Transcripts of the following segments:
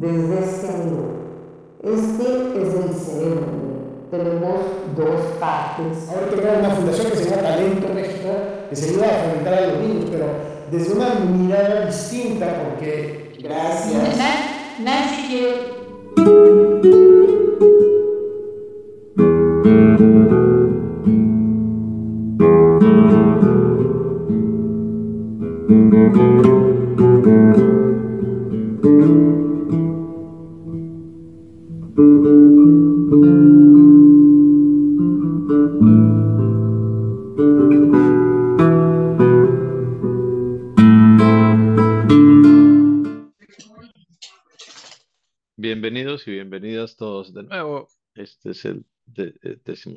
desde este año Este es el cerebro, Tenemos dos partes. Ahora tenemos una fundación que se llama Talento México, que se ayuda a fomentar a los niños, pero desde una mirada distinta, porque. Gracias. Nancy quiere.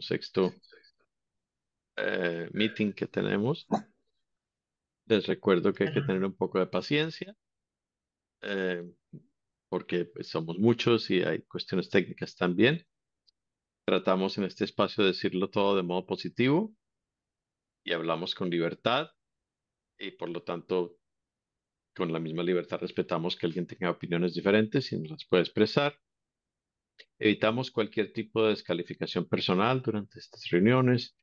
sexto eh, meeting que tenemos. Les recuerdo que hay que tener un poco de paciencia eh, porque pues, somos muchos y hay cuestiones técnicas también. Tratamos en este espacio de decirlo todo de modo positivo y hablamos con libertad y por lo tanto con la misma libertad respetamos que alguien tenga opiniones diferentes y nos las puede expresar. Evitamos cualquier tipo de descalificación personal durante estas reuniones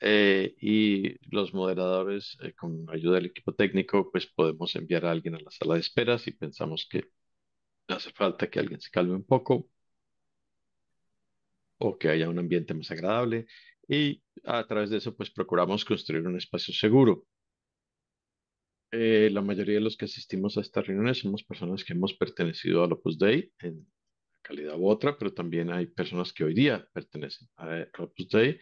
eh, y los moderadores, eh, con ayuda del equipo técnico, pues podemos enviar a alguien a la sala de espera si pensamos que hace falta que alguien se calme un poco o que haya un ambiente más agradable y a través de eso pues procuramos construir un espacio seguro. Eh, la mayoría de los que asistimos a estas reuniones somos personas que hemos pertenecido al Opus Dei en calidad u otra, pero también hay personas que hoy día pertenecen a Opus Dei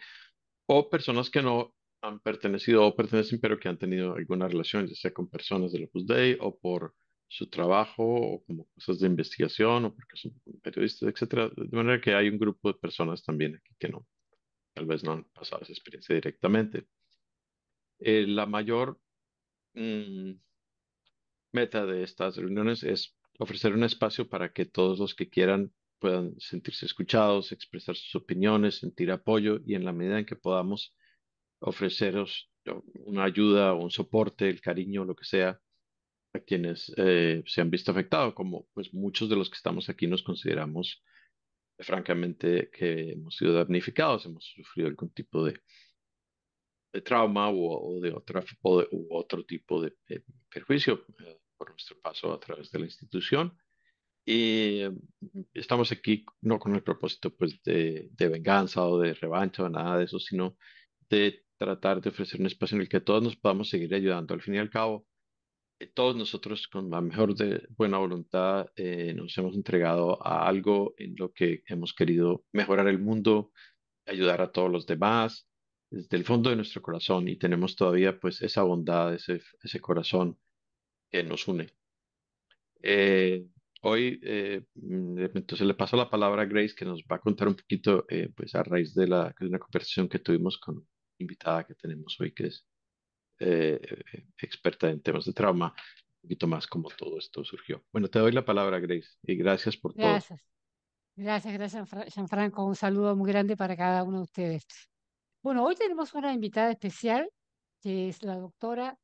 o personas que no han pertenecido o pertenecen, pero que han tenido alguna relación, ya sea con personas del Opus Dei o por su trabajo o como cosas de investigación o porque son periodistas, etcétera. De manera que hay un grupo de personas también aquí que no, tal vez no han pasado esa experiencia directamente. Eh, la mayor mm, meta de estas reuniones es ofrecer un espacio para que todos los que quieran puedan sentirse escuchados, expresar sus opiniones, sentir apoyo y en la medida en que podamos ofreceros una ayuda o un soporte, el cariño, lo que sea, a quienes eh, se han visto afectados, como pues muchos de los que estamos aquí nos consideramos francamente que hemos sido damnificados, hemos sufrido algún tipo de, trauma o, de u otro tipo de, perjuicio, eh, por nuestro paso a través de la institución. Y mm, estamos aquí no con el propósito pues, de, venganza o de revancha o nada de eso, sino de tratar de ofrecer un espacio en el que todos nos podamos seguir ayudando. Al fin y al cabo, eh, todos nosotros con la mejor de buena voluntad eh, nos hemos entregado a algo en lo que hemos querido mejorar el mundo, ayudar a todos los demás desde el fondo de nuestro corazón y tenemos todavía pues esa bondad, ese, ese corazón que nos une. Eh, hoy, eh, mm, entonces le paso la palabra a Grace que nos va a contar un poquito, eh, pues a raíz de, la, de una conversación que tuvimos con invitada que tenemos hoy, que es experta en temas de trauma, un poquito más cómo todo esto surgió. Bueno, te doy la palabra, Grace, y gracias por todo. Gracias. Gracias, gracias, Franco, Un saludo muy grande para cada uno de ustedes. Bueno, hoy tenemos una invitada especial, que es la doctora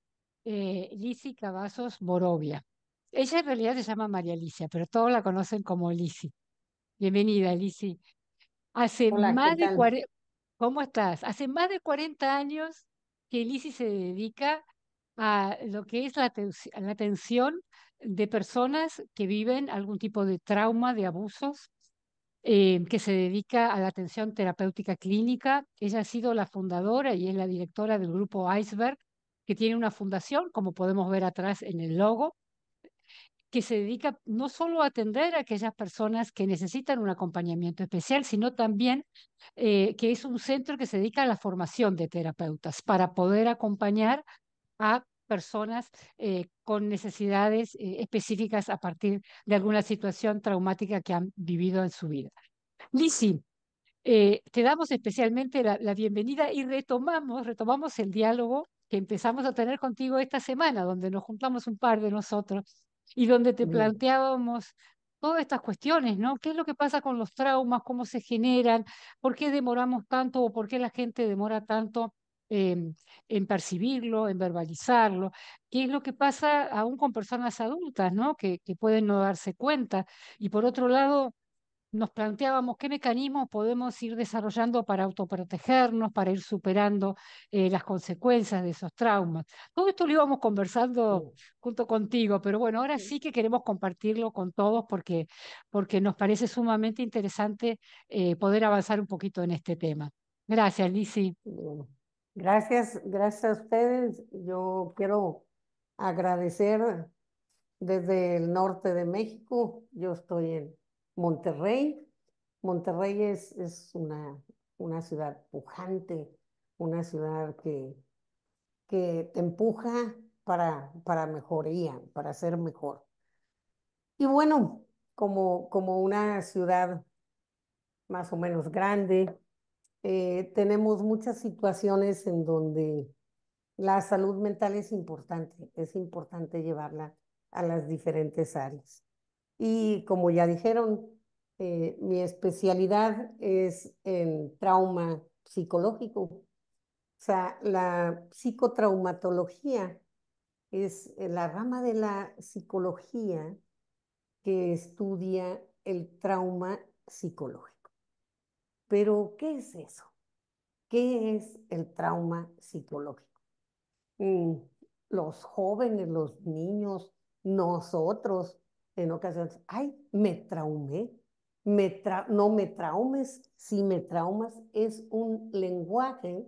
eh, Lisi Cavazos Borovia. Ella en realidad se llama María Alicia, pero todos la conocen como Lisi. Bienvenida, Lisi. Hace más de ¿Cómo estás? Hace más de 40 años que Lisi se dedica a lo que es la, atención de personas que viven algún tipo de trauma, de abusos, eh, que se dedica a la atención terapéutica clínica. Ella ha sido la fundadora y es la directora del grupo Iceberg, que tiene una fundación, como podemos ver atrás en el logo, que se dedica no solo a atender a aquellas personas que necesitan un acompañamiento especial, sino también eh, que es un centro que se dedica a la formación de terapeutas para poder acompañar a personas eh, con necesidades eh, específicas a partir de alguna situación traumática que han vivido en su vida. Lisi, te damos especialmente la, la bienvenida y retomamos, retomamos el diálogo que empezamos a tener contigo esta semana, donde nos juntamos un par de nosotros y donde te planteábamos todas estas cuestiones, ¿no? ¿Qué es lo que pasa con los traumas? ¿Cómo se generan? ¿Por qué demoramos tanto o por qué la gente demora tanto em, en percibirlo, en verbalizarlo, qué es lo que pasa aún con personas adultas, ¿no? que, pueden no darse cuenta. Y por otro lado, nos planteábamos qué mecanismos podemos ir desarrollando para autoprotegernos, para ir superando eh, las consecuencias de esos traumas. Todo esto lo íbamos conversando junto contigo, pero bueno, ahora sí que queremos compartirlo con todos porque, porque nos parece sumamente interesante eh, poder avanzar un poquito en este tema. Gracias, Lisi. Gracias, gracias a ustedes. Yo quiero agradecer desde el norte de México. Yo estoy en Monterrey. Monterrey es, una, una ciudad pujante, una ciudad que, que te empuja para, para mejoría, para ser mejor. Y bueno, como, como una ciudad más o menos grande, eh, tenemos muchas situaciones en donde la salud mental es importante, es importante llevarla a las diferentes áreas. Y como ya dijeron, eh, mi especialidad es en trauma psicológico. O sea, la psicotraumatología es eh, la rama de la psicología que estudia el trauma psicológico. Pero, ¿qué es eso? ¿Qué es el trauma psicológico? Mm, los jóvenes, los niños, nosotros en ocasiones, ay, me traumé, me no me traumes, si me traumas es un lenguaje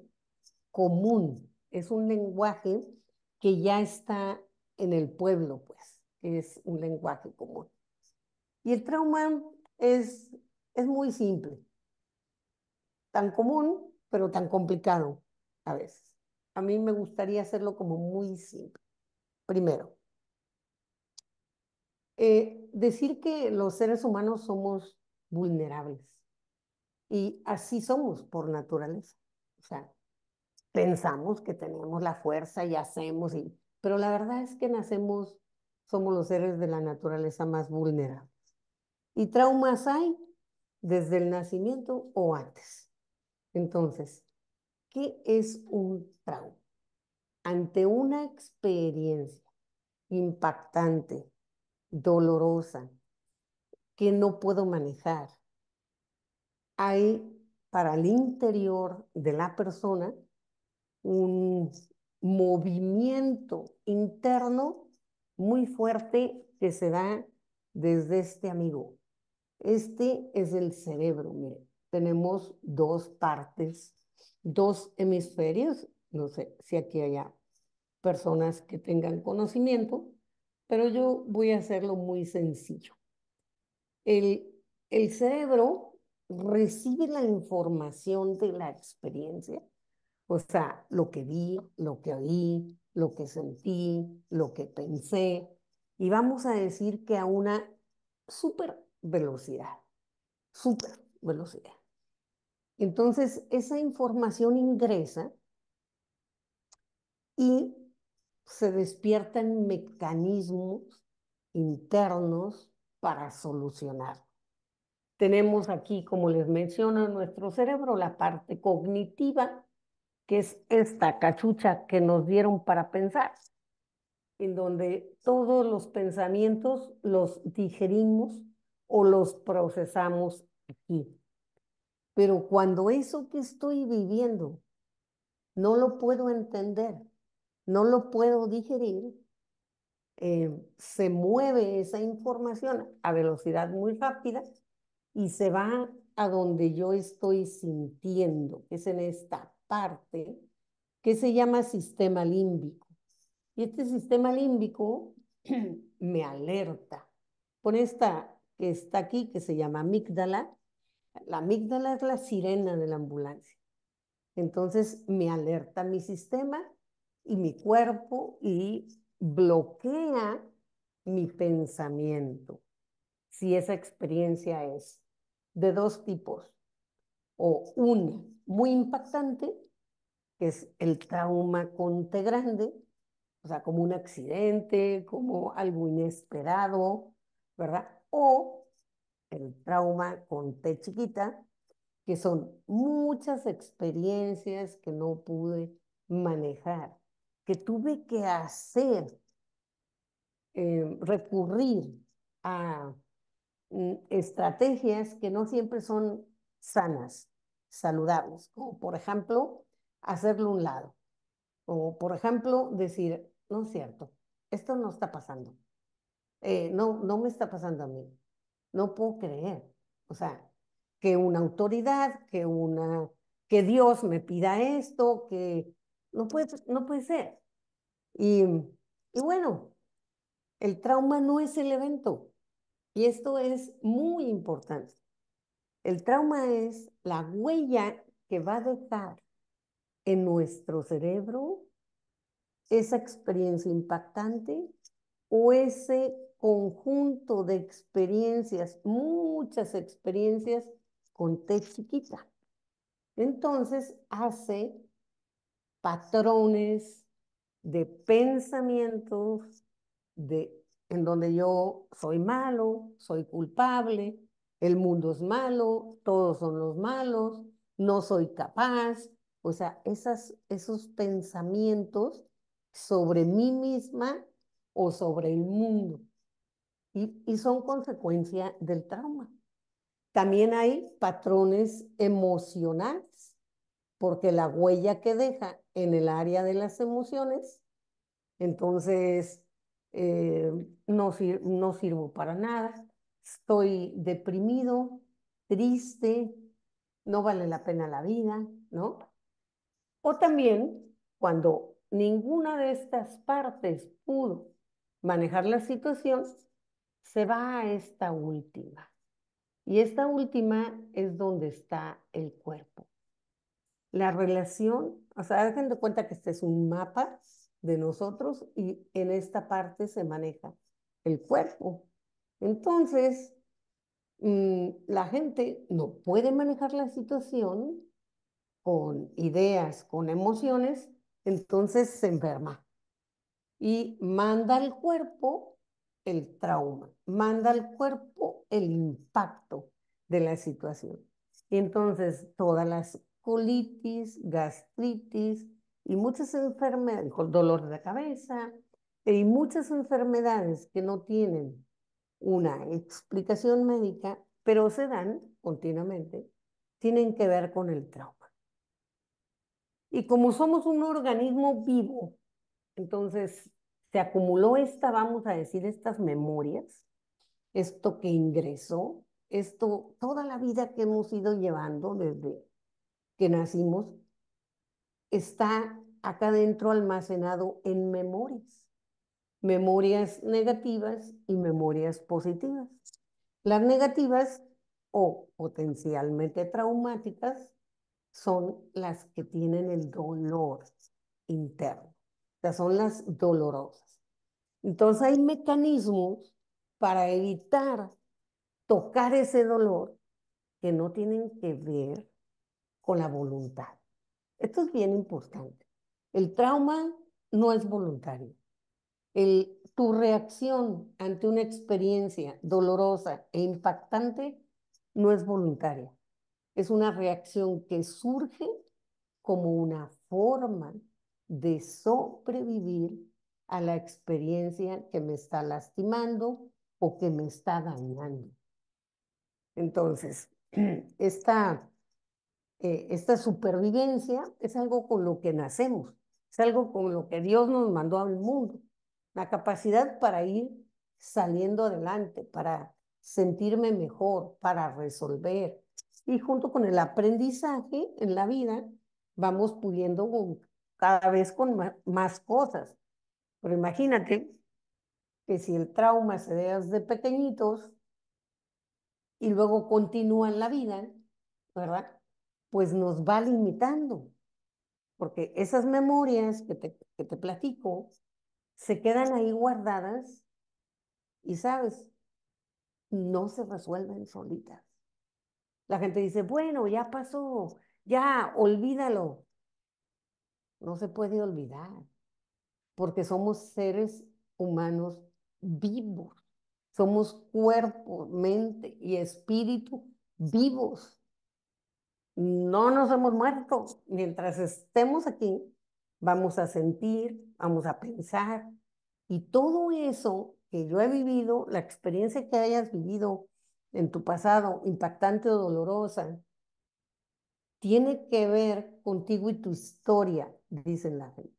común, es un lenguaje que ya está en el pueblo, pues, es un lenguaje común. Y el trauma es, es muy simple, tan común, pero tan complicado a veces. A mí me gustaría hacerlo como muy simple. Primero, eh, decir que los seres humanos somos vulnerables y así somos por naturaleza. O sea, pensamos que tenemos la fuerza y hacemos, y, pero la verdad es que nacemos, somos los seres de la naturaleza más vulnerables. Y traumas hay desde el nacimiento o antes. Entonces, ¿qué es un trauma? Ante una experiencia impactante, dolorosa que no puedo manejar. Hay para el interior de la persona un movimiento interno muy fuerte que se da desde este amigo. Este es el cerebro, mire. Tenemos dos partes, dos hemisferios, no sé si aquí haya personas que tengan conocimiento, pero yo voy a hacerlo muy sencillo. El, cerebro recibe la información de la experiencia, o sea, lo que vi, lo que oí, lo que sentí, lo que pensé, y vamos a decir que a una super velocidad, super velocidad. Entonces, esa información ingresa y se despiertan mecanismos internos para solucionar. Tenemos aquí, como les menciono, en nuestro cerebro la parte cognitiva, que es esta cachucha que nos dieron para pensar, en donde todos los pensamientos los digerimos o los procesamos aquí. Pero cuando eso que estoy viviendo no lo puedo entender, no lo puedo digerir, eh, se mueve esa información a velocidad muy rápida y se va a donde yo estoy sintiendo, que es en esta parte que se llama sistema límbico. Y este sistema límbico me alerta Por esta que está aquí, que se llama amígdala. La amígdala es la sirena de la ambulancia. Entonces me alerta mi sistema y mi cuerpo y bloquea mi pensamiento. Si esa experiencia es de dos tipos, o una muy impactante, que es el trauma con T grande, o sea, como un accidente, como algo inesperado, ¿verdad? O el trauma con T chiquita, que son muchas experiencias que no pude manejar que tuve que hacer, eh, recurrir a mm, estrategias que no siempre son sanas, saludables, como por ejemplo hacerlo un lado, o por ejemplo decir, no es cierto, esto no está pasando, eh, no, no me está pasando a mí, no puedo creer, o sea, que una autoridad, que una, que Dios me pida esto, que no puede, no puede ser. Y, bueno, el trauma no es el evento. Y esto es muy importante. El trauma es la huella que va a dejar en nuestro cerebro esa experiencia impactante o ese conjunto de experiencias, muchas experiencias con T chiquita. Entonces hace patrones, de pensamientos de, en donde yo soy malo, soy culpable, el mundo es malo, todos son los malos, no soy capaz. O sea, esas, esos pensamientos sobre mí misma o sobre el mundo. Y, y son consecuencia del trauma. También hay patrones emocionales porque la huella que deja en el área de las emociones, entonces eh, no, no sirvo para nada, estoy deprimido, triste, no vale la pena la vida, ¿no? O también cuando ninguna de estas partes pudo manejar la situación, se va a esta última. Y esta última es donde está el cuerpo la relación, o sea, hagan de cuenta que este es un mapa de nosotros y en esta parte se maneja el cuerpo. Entonces, mm, la gente no puede manejar la situación con ideas, con emociones, entonces se enferma y manda al cuerpo el trauma, manda al cuerpo el impacto de la situación. Y entonces todas las colitis, gastritis y muchas enfermedades, con dolor de cabeza, eh, y muchas enfermedades que no tienen una explicación médica, pero se dan continuamente, tienen que ver con el trauma. Y como somos un organismo vivo, entonces se acumuló esta, vamos a decir, estas memorias, esto que ingresó, esto, toda la vida que hemos ido llevando desde que nacimos, está acá dentro almacenado en memorias, memorias negativas y memorias positivas. Las negativas o potencialmente traumáticas son las que tienen el dolor interno, o son las dolorosas. Entonces hay mecanismos para evitar tocar ese dolor que no tienen que ver con la voluntad. Esto es bien importante. El trauma no es voluntario. El, tu reacción ante una experiencia dolorosa e impactante no es voluntaria. Es una reacción que surge como una forma de sobrevivir a la experiencia que me está lastimando o que me está dañando. Entonces, esta eh, esta supervivencia es algo con lo que nacemos, es algo con lo que Dios nos mandó al mundo, la capacidad para ir saliendo adelante, para sentirme mejor, para resolver. Y junto con el aprendizaje en la vida, vamos pudiendo cada vez con más cosas. Pero imagínate que si el trauma se da desde pequeñitos y luego continúa en la vida, ¿verdad? pues nos va limitando, porque esas memorias que te, que te platico se quedan ahí guardadas y sabes, no se resuelven solitas. La gente dice, bueno, ya pasó, ya, olvídalo. No se puede olvidar, porque somos seres humanos vivos, somos cuerpo, mente y espíritu vivos no nos hemos muerto. Mientras estemos aquí, vamos a sentir, vamos a pensar. Y todo eso que yo he vivido, la experiencia que hayas vivido en tu pasado, impactante o dolorosa, tiene que ver contigo y tu historia, dicen la gente.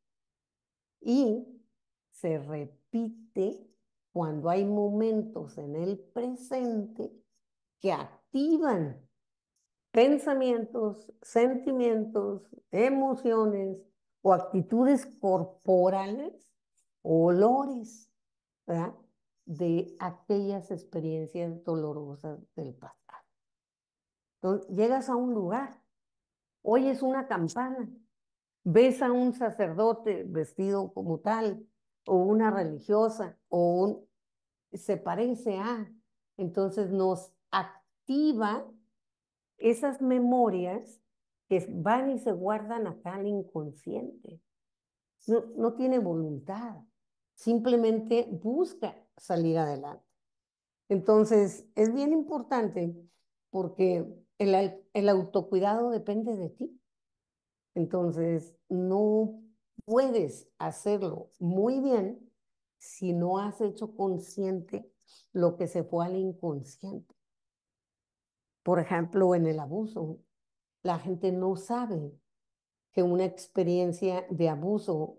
Y se repite cuando hay momentos en el presente que activan pensamientos, sentimientos, emociones o actitudes corporales, olores, ¿verdad? De aquellas experiencias dolorosas del pasado. Entonces, llegas a un lugar, oyes una campana, ves a un sacerdote vestido como tal, o una religiosa, o un, se parece a, entonces nos activa esas memorias que van y se guardan acá al inconsciente. No, no tiene voluntad, simplemente busca salir adelante. Entonces, es bien importante porque el, el autocuidado depende de ti. Entonces, no puedes hacerlo muy bien si no has hecho consciente lo que se fue al inconsciente. Por ejemplo, en el abuso, la gente no sabe que una experiencia de abuso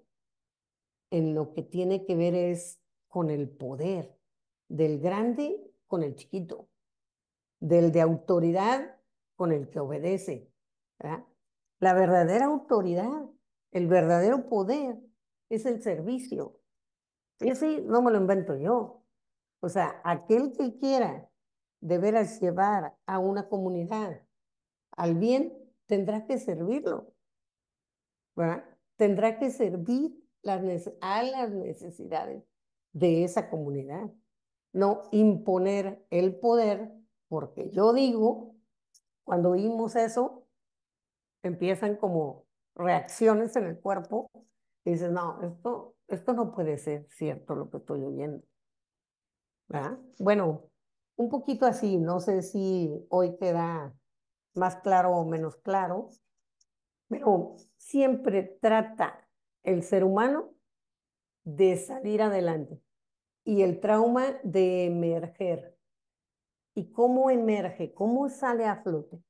en lo que tiene que ver es con el poder del grande con el chiquito, del de autoridad con el que obedece. La verdadera autoridad, el verdadero poder es el servicio. Y así no me lo invento yo. O sea, aquel que quiera de veras llevar a una comunidad al bien, tendrás que servirlo. ¿verdad? Tendrá que servir las, a las necesidades de esa comunidad. No imponer el poder, porque yo digo, cuando oímos eso, empiezan como reacciones en el cuerpo y dices, no, esto, esto no puede ser cierto lo que estoy oyendo. ¿verdad? Bueno, un poquito así, no sé si hoy queda más claro o menos claro, pero siempre trata el ser humano de salir adelante y el trauma de emerger. ¿Y cómo emerge? ¿Cómo sale a flote?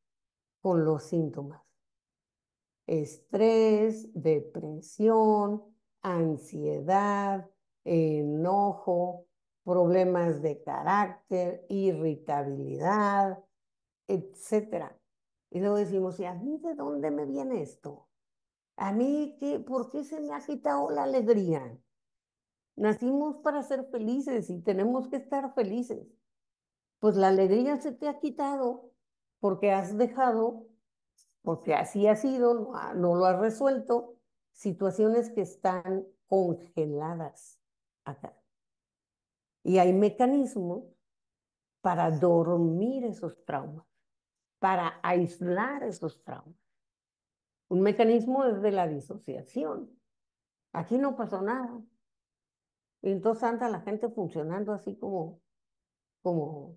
Con los síntomas. Estrés, depresión, ansiedad, enojo, problemas de carácter, irritabilidad, etc. Y luego decimos, ¿y a mí de dónde me viene esto? ¿A mí qué, por qué se me ha quitado la alegría? Nacimos para ser felices y tenemos que estar felices. Pues la alegría se te ha quitado porque has dejado, porque así ha sido, no, no lo has resuelto, situaciones que están congeladas acá. Y hay mecanismos para dormir esos traumas, para aislar esos traumas. Un mecanismo es de la disociación. Aquí no pasó nada. Y entonces anda la gente funcionando así como, como,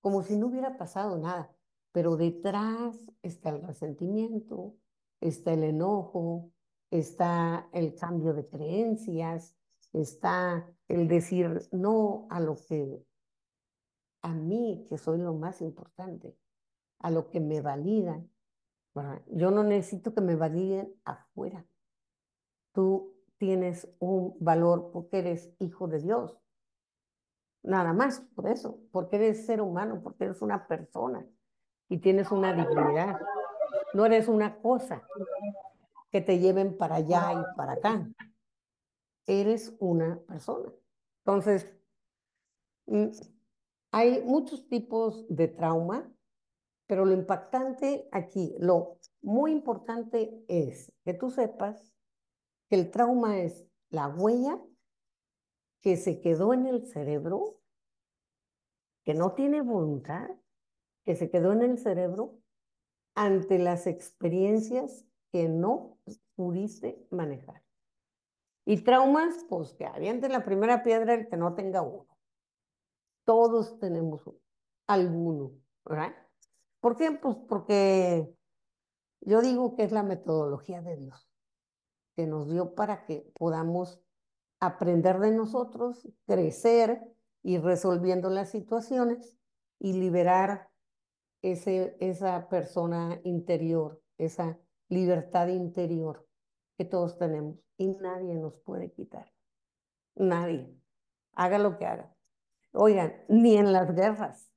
como si no hubiera pasado nada. Pero detrás está el resentimiento, está el enojo, está el cambio de creencias, está el decir no a lo que, a mí, que soy lo más importante, a lo que me validan. Yo no necesito que me validen afuera. Tú tienes un valor porque eres hijo de Dios. Nada más por eso, porque eres ser humano, porque eres una persona y tienes una dignidad. No eres una cosa que te lleven para allá y para acá eres una persona. Entonces, mm, hay muchos tipos de trauma, pero lo impactante aquí, lo muy importante es que tú sepas que el trauma es la huella que se quedó en el cerebro, que no tiene voluntad, que se quedó en el cerebro ante las experiencias que no pudiste manejar. Y traumas, pues que aviente la primera piedra el que no tenga uno. Todos tenemos uno, alguno, ¿verdad? ¿Por qué? Pues porque yo digo que es la metodología de Dios, que nos dio para que podamos aprender de nosotros, crecer, y resolviendo las situaciones y liberar ese, esa persona interior, esa libertad interior que todos tenemos y nadie nos puede quitar. Nadie. Haga lo que haga. Oigan, ni en las guerras.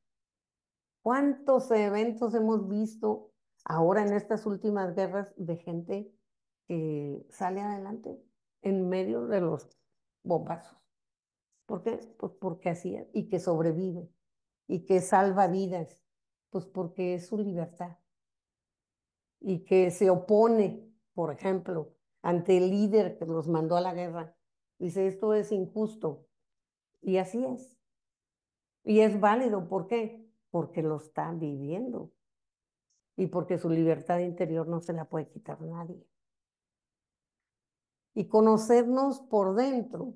¿Cuántos eventos hemos visto ahora en estas últimas guerras de gente que sale adelante en medio de los bombazos? ¿Por qué? Pues porque así y que sobrevive, y que salva vidas, pues porque es su libertad, y que se opone, por ejemplo, ante el líder que los mandó a la guerra. Dice, esto es injusto. Y así es. Y es válido, ¿por qué? Porque lo están viviendo. Y porque su libertad interior no se la puede quitar nadie. Y conocernos por dentro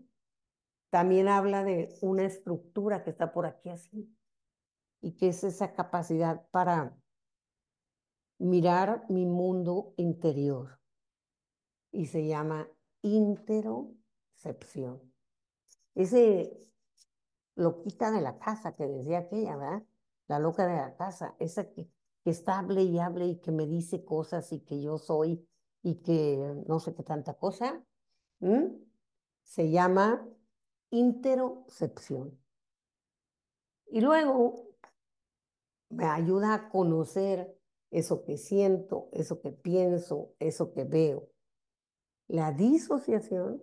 también habla de una estructura que está por aquí así. Y que es esa capacidad para mirar mi mundo interior y se llama interocepción. Ese loquita de la casa que decía aquella, ¿verdad? La loca de la casa, esa que, que está hable y hable y que me dice cosas y que yo soy y que no sé qué tanta cosa, se llama interocepción. Y luego me ayuda a conocer eso que siento, eso que pienso, eso que veo. La disociación,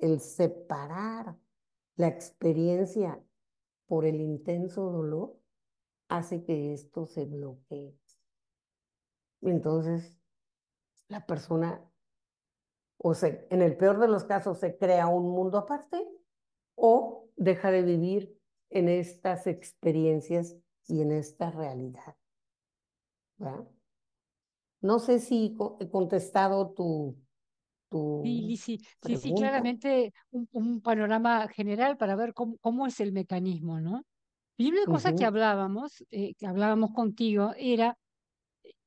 el separar la experiencia por el intenso dolor, hace que esto se bloquee. Entonces, la persona, o sea, en el peor de los casos, se crea un mundo aparte o deja de vivir en estas experiencias y en esta realidad. No sé si he contestado tu, Sí, sí, sí, claramente un, panorama general para ver cómo, es el mecanismo, ¿no? Y una cosa que hablábamos, eh, que hablábamos contigo, era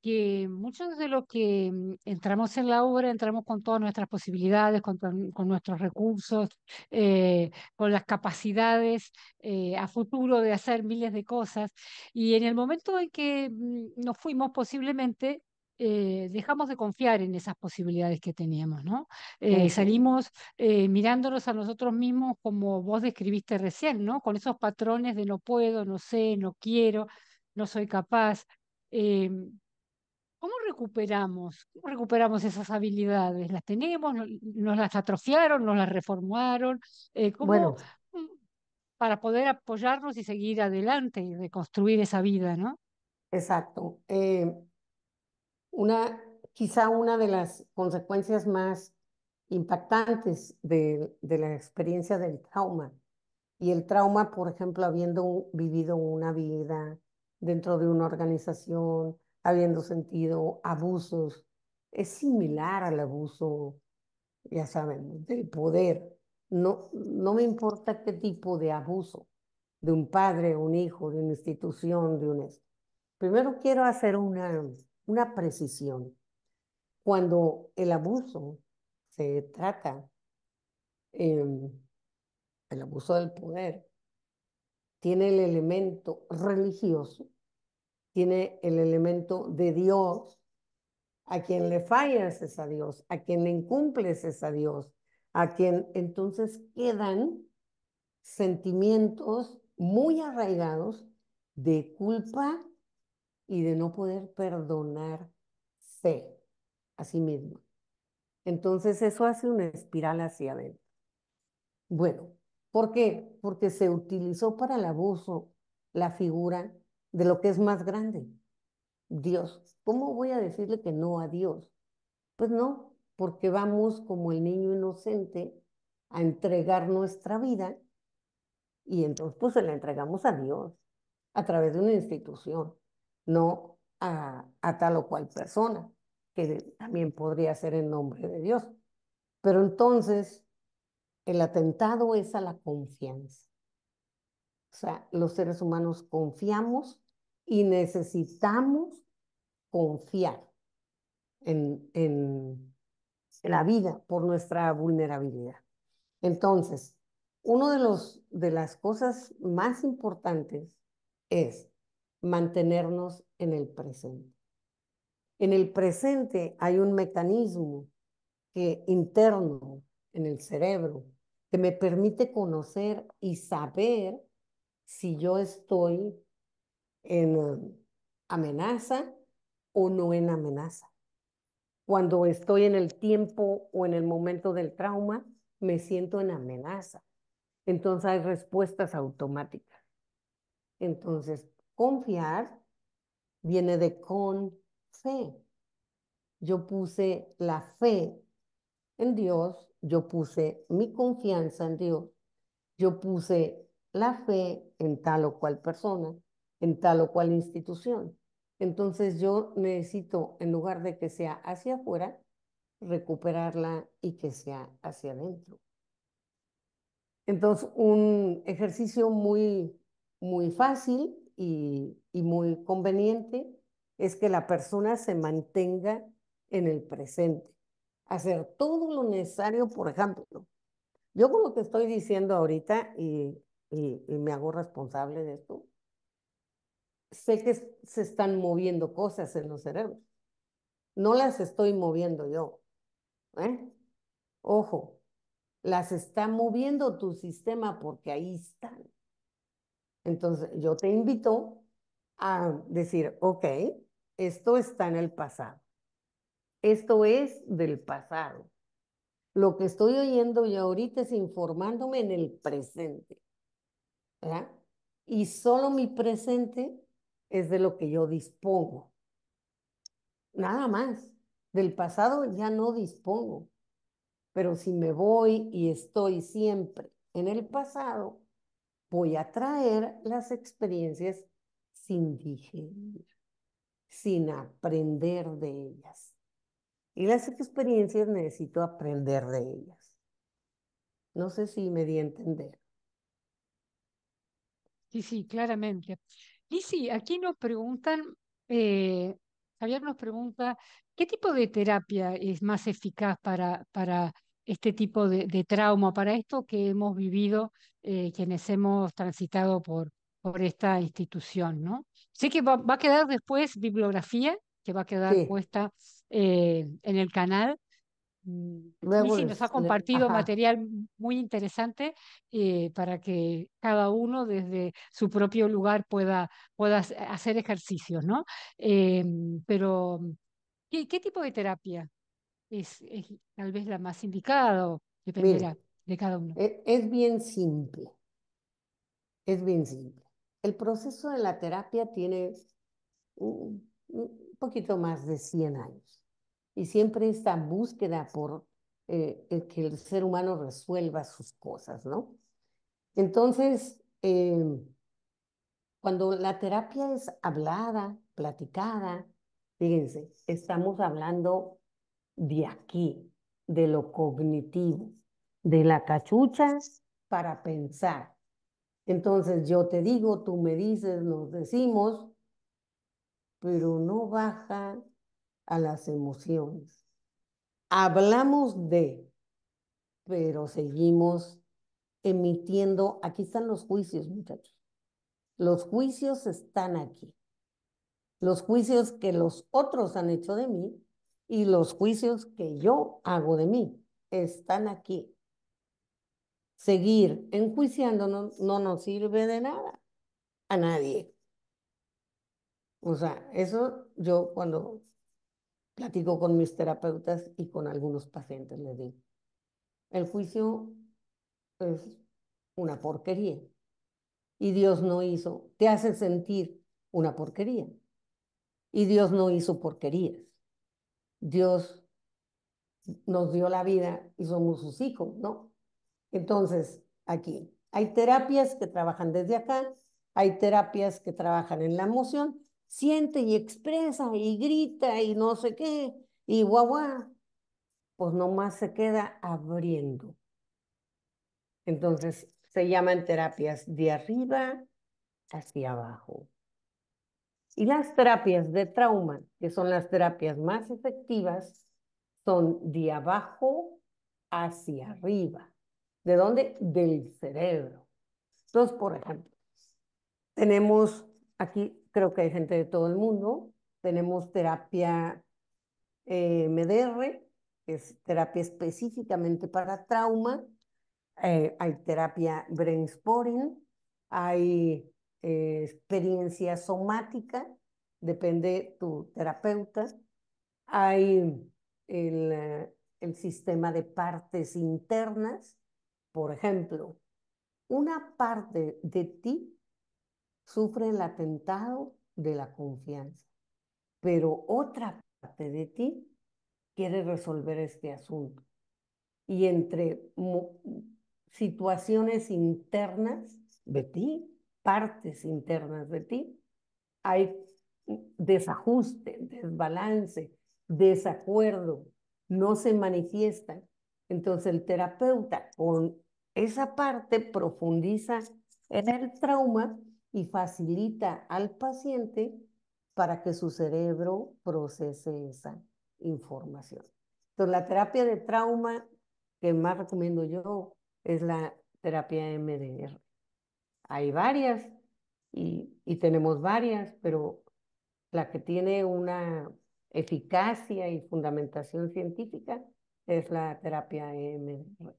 que muchos de los que mm, entramos en la obra, entramos con todas nuestras posibilidades, con, con nuestros recursos, eh, con las capacidades eh, a futuro de hacer miles de cosas. Y en el momento en que mm, nos fuimos, posiblemente eh, dejamos de confiar en esas posibilidades que teníamos, ¿no? Eh, salimos eh, mirándonos a nosotros mismos como vos describiste recién, ¿no? Con esos patrones de no puedo, no sé, no quiero, no soy capaz. Em, ¿Cómo recuperamos? ¿Cómo recuperamos esas habilidades? ¿Las tenemos? ¿Nos las atrofiaron? ¿Nos las reformaron? ¿Cómo, mm, para poder apoyarnos y seguir adelante y reconstruir esa vida, ¿no? Exacto. Una, quizá una de las consecuencias más impactantes de, la experiencia del trauma. Y el trauma, por ejemplo, habiendo vivido una vida dentro de una organización, habiendo sentido abusos, es similar al abuso, ya saben, del poder. No, no me importa qué tipo de abuso, de un padre, un hijo, de una institución, de un... Primero quiero hacer una, una precisión. Cuando el abuso se trata, em, el abuso del poder, tiene el elemento religioso, tiene el elemento de Dios. A quien le fallas es a Dios, a quien le incumples es a Dios, a quien entonces quedan sentimientos muy arraigados de culpa, y de no poder perdonarse a sí misma. Entonces eso hace una espiral hacia adentro. Bueno, ¿por qué? Porque se utilizó para el abuso la figura de lo que es más grande, Dios. ¿Cómo voy a decirle que no a Dios? Pues no, porque vamos como el niño inocente a entregar nuestra vida y entonces pues se la entregamos a Dios a través de una institución no a, tal o cual persona, que también podría ser en nombre de Dios. Pero entonces, el atentado es a la confianza. O sea, los seres humanos confiamos y necesitamos confiar en, la vida por nuestra vulnerabilidad. Entonces, una de, de las cosas más importantes es mantenernos en el presente. En el presente hay un mecanismo que, interno en el cerebro que me permite conocer y saber si yo estoy en um, amenaza o no en amenaza. Cuando estoy en el tiempo o en el momento del trauma, me siento en amenaza. Entonces hay respuestas automáticas. Entonces, Confiar viene de con fe. Yo puse la fe en Dios, yo puse mi confianza en Dios, yo puse la fe en tal o cual persona, en tal o cual institución. Entonces yo necesito, en lugar de que sea hacia afuera, recuperarla y que sea hacia adentro. Entonces, un ejercicio muy, muy fácil y, muy conveniente es que la persona se mantenga en el presente. Hacer todo lo necesario, por ejemplo. Yo con lo que estoy diciendo ahorita, y, me hago responsable de esto, sé que se están moviendo cosas en los cerebros. No las estoy moviendo yo. ¿eh? Ojo, las está moviendo tu sistema porque ahí están. Entonces, yo te invito a decir, ok, esto está en el pasado. Esto es del pasado. Lo que estoy oyendo yo ahorita es informándome en el presente. ¿verdad? Y solo mi presente es de lo que yo dispongo. Nada más. Del pasado ya no dispongo. Pero si me voy y estoy siempre en el pasado, voy a traer las experiencias sin digerir, sin aprender de ellas. Y las experiencias necesito aprender de ellas. No sé si me di a entender. Sí, sí, claramente. Y sí, aquí nos preguntan, eh, Javier nos pregunta, ¿qué tipo de terapia es más eficaz para, para este tipo de, trauma, para esto que hemos vivido eh, quienes hemos transitado por, por esta institución, ¿no? Sé que va, a quedar después bibliografía, que va a quedar puesta eh, en el canal. Mm, Luego, nos ha compartido material muy interesante eh, para que cada uno desde su propio lugar pueda, pueda hacer ejercicios, ¿no? Em, pero, ¿qué, tipo de terapia es, es tal vez la más indicada, dependerá de cada uno. E, es, bien simple, es bien simple. El proceso de la terapia tiene un, poquito más de 100 años y siempre esta búsqueda por eh, el que el ser humano resuelva sus cosas, ¿no? Entonces, em, cuando la terapia es hablada, platicada, fíjense, estamos hablando de aquí, de lo cognitivo, de la cachucha para pensar. Entonces yo te digo, tú me dices, nos decimos, pero no baja a las emociones. Hablamos de, pero seguimos emitiendo, aquí están los juicios, muchachos. Los juicios están aquí. Los juicios que los otros han hecho de mí, y los juicios que yo hago de mí están aquí. Seguir enjuiciándonos no nos sirve de nada a nadie. O sea, eso yo cuando platico con mis terapeutas y con algunos pacientes les digo, el juicio es una porquería y Dios no hizo, te hace sentir una porquería y Dios no hizo porquerías. Dios nos dio la vida y somos sus hijos, ¿no? Entonces, aquí hay terapias que trabajan desde acá, hay terapias que trabajan en la emoción, siente y expresa y grita y no sé qué, y guau, pues nomás se queda abriendo. Entonces, se llaman terapias de arriba hacia abajo. Y las terapias de trauma, que son las terapias más efectivas, son de abajo hacia arriba. ¿De dónde? Del cerebro. Entonces, por ejemplo, tenemos aquí, creo que hay gente de todo el mundo, tenemos terapia eh, MDR, que es terapia específicamente para trauma, eh, hay terapia brain hay eh, experiencia somática, depende tu terapeuta. Hay el, eh, el sistema de partes internas, por ejemplo, una parte de ti sufre el atentado de la confianza, pero otra parte de ti quiere resolver este asunto. Y entre situaciones internas de ti partes internas de ti, hay desajuste, desbalance, desacuerdo, no se manifiesta. Entonces el terapeuta con esa parte profundiza en el trauma y facilita al paciente para que su cerebro procese esa información. Entonces la terapia de trauma que más recomiendo yo es la terapia MDR hay varias y, tenemos varias, pero la que tiene una eficacia y fundamentación científica es la terapia EMDR,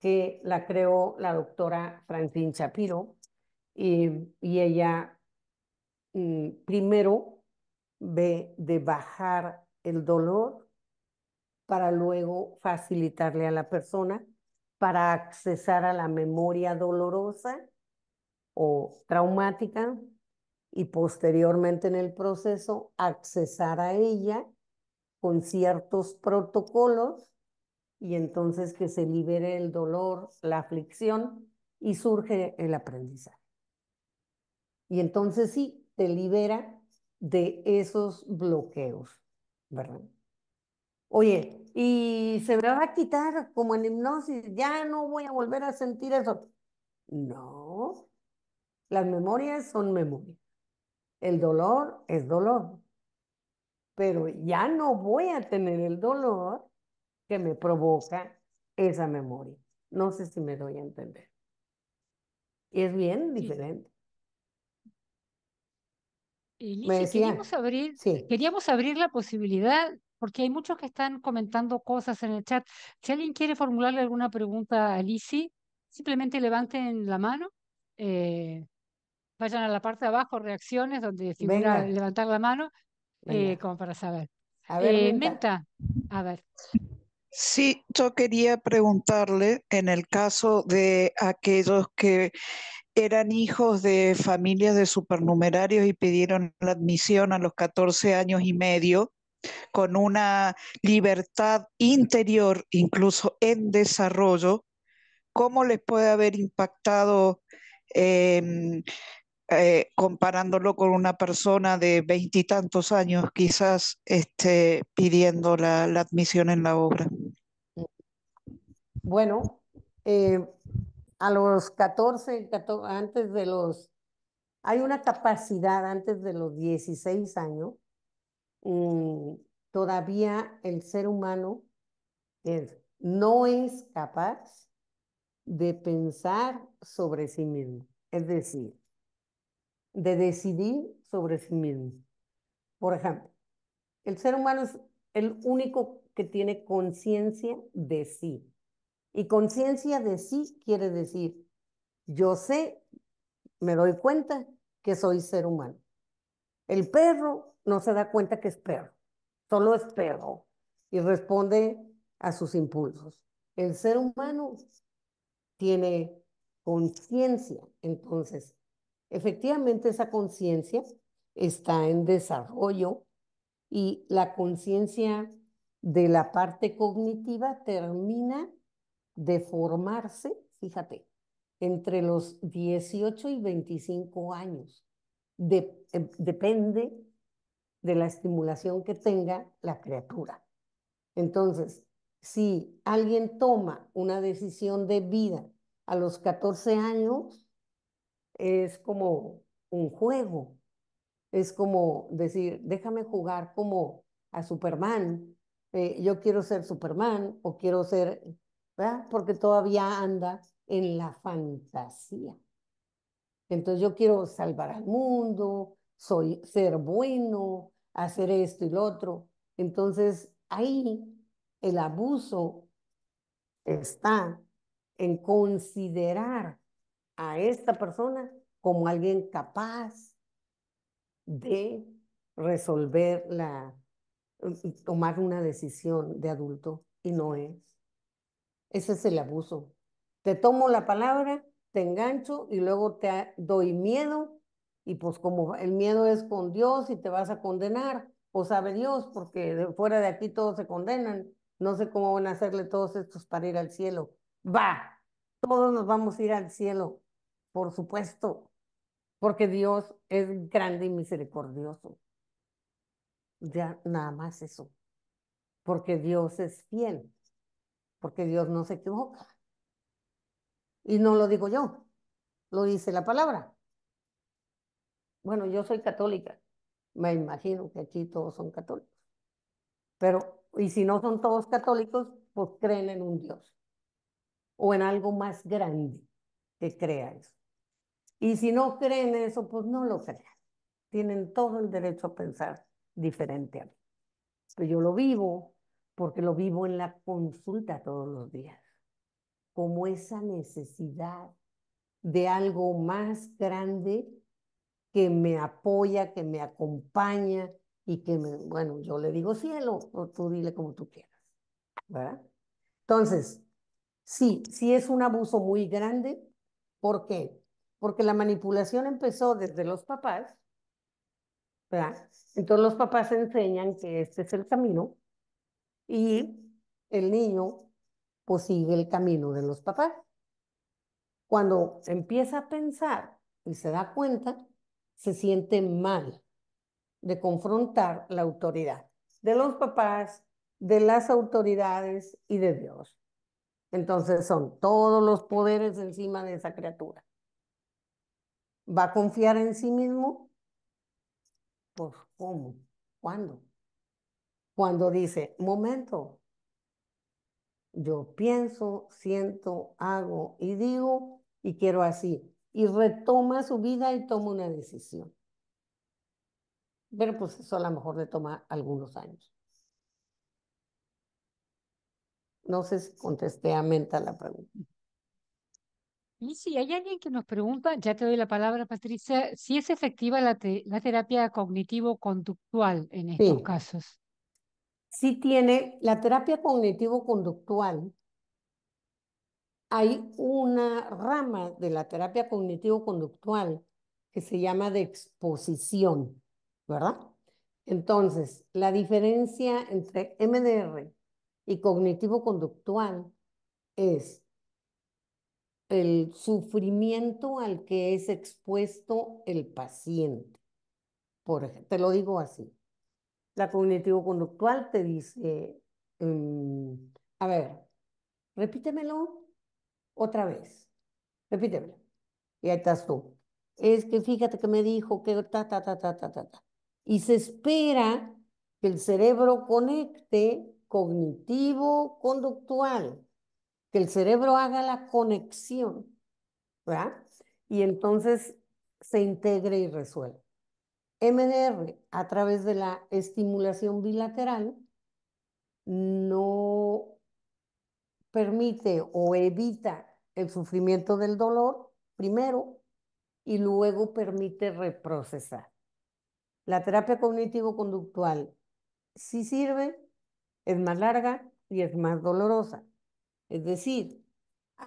que la creó la doctora Francine Shapiro y, ella mm, primero ve de bajar el dolor para luego facilitarle a la persona para accesar a la memoria dolorosa o traumática y posteriormente en el proceso accesar a ella con ciertos protocolos y entonces que se libere el dolor, la aflicción y surge el aprendizaje. Y entonces sí, te libera de esos bloqueos, ¿verdad? Oye, y se me va a quitar como en hipnosis, ya no voy a volver a sentir eso. No, las memorias son memorias. El dolor es dolor. Pero ya no voy a tener el dolor que me provoca esa memoria. No sé si me doy a entender. Y es bien diferente. Y, queríamos, abrir, queríamos abrir la posibilidad porque hay muchos que están comentando cosas en el chat. Si alguien quiere formularle alguna pregunta a Lisi, simplemente levanten la mano. Eh, vayan a la parte de abajo, reacciones, donde figura levantar la mano, eh, como para saber. A ver, eh, Menta. a ver. Sí, yo quería preguntarle en el caso de aquellos que eran hijos de familias de supernumerarios y pidieron la admisión a los 14 años y medio con una libertad interior, incluso en desarrollo, ¿cómo les puede haber impactado em, eh, comparándolo con una persona de veintitantos años, quizás esté pidiendo la, admisión en la obra. Bueno, eh, a los 14, antes de los, hay una capacidad antes de los 16 años, mm, todavía el ser humano no es capaz de pensar sobre sí mismo. Es decir, de decidir sobre sí mismo. Por ejemplo, el ser humano es el único que tiene conciencia de sí. Y conciencia de sí quiere decir, yo sé, me doy cuenta que soy ser humano. El perro no se da cuenta que es perro, solo es perro y responde a sus impulsos. El ser humano tiene conciencia, entonces Efectivamente, esa conciencia está en desarrollo y la conciencia de la parte cognitiva termina de formarse, fíjate, entre los 18 y 25 años. Eh, depende de la estimulación que tenga la criatura. Entonces, si alguien toma una decisión de vida a los 14 años, es como un juego. Es como decir, déjame jugar como a Superman. Eh, yo quiero ser Superman o quiero ser, ¿verdad? Porque todavía anda en la fantasía. Entonces yo quiero salvar al mundo, soy ser bueno, hacer esto y lo otro. Entonces ahí el abuso está en considerar a esta persona como alguien capaz de resolver la, tomar una decisión de adulto y no es. Ese es el abuso. Te tomo la palabra, te engancho y luego te doy miedo y pues como el miedo es con Dios y te vas a condenar, o pues, sabe Dios, porque de fuera de aquí todos se condenan. No sé cómo van a hacerle todos estos para ir al cielo. Va, todos nos vamos a ir al cielo por supuesto, porque Dios es grande y misericordioso. Ya nada más eso, porque Dios es fiel, porque Dios no se equivoca. Y no lo digo yo, lo dice la palabra. Bueno, yo soy católica, me imagino que aquí todos son católicos. Pero, y si no son todos católicos, pues creen en un Dios o en algo más grande que crea eso. Y si no creen eso, pues no lo crean. Tienen todo el derecho a pensar diferente a mí. Pero pues yo lo vivo porque lo vivo en la consulta todos los días, como esa necesidad de algo más grande que me apoya, que me acompaña y que me, bueno, yo le digo cielo, o tú dile como tú quieras, ¿verdad? Entonces, sí, sí es un abuso muy grande, ¿por qué? porque la manipulación empezó desde los papás, ¿verdad? Entonces los papás enseñan que este es el camino y el niño pues, sigue el camino de los papás. Cuando empieza a pensar y se da cuenta, se siente mal de confrontar la autoridad de los papás, de las autoridades y de Dios. Entonces son todos los poderes encima de esa criatura va a confiar en sí mismo, pues ¿cómo? ¿Cuándo? Cuando dice, momento, yo pienso, siento, hago y digo y quiero así. Y retoma su vida y toma una decisión. Pero pues eso a lo mejor le toma algunos años. No sé si contesté a Menta la pregunta. Y si hay alguien que nos pregunta, ya te doy la palabra, Patricia, si es efectiva la, terapia cognitivo-conductual en estos casos. Sí tiene la terapia cognitivo-conductual. Hay una rama de la terapia cognitivo-conductual que se llama de exposición, ¿verdad? Entonces, la diferencia entre MDR y cognitivo-conductual es el sufrimiento al que es expuesto el paciente. Por, te lo digo así. La cognitivo-conductual te dice, em, a ver, repítemelo otra vez, repítemelo. Y ahí estás tú. Es que fíjate que me dijo que ta, ta, ta, ta, ta. ta. Y se espera que el cerebro conecte cognitivo-conductual que el cerebro haga la conexión, ¿verdad? Y entonces se integre y resuelve. MDR, a través de la estimulación bilateral, no permite o evita el sufrimiento del dolor primero y luego permite reprocesar. La terapia cognitivo-conductual sí sirve, es más larga y es más dolorosa. Es decir,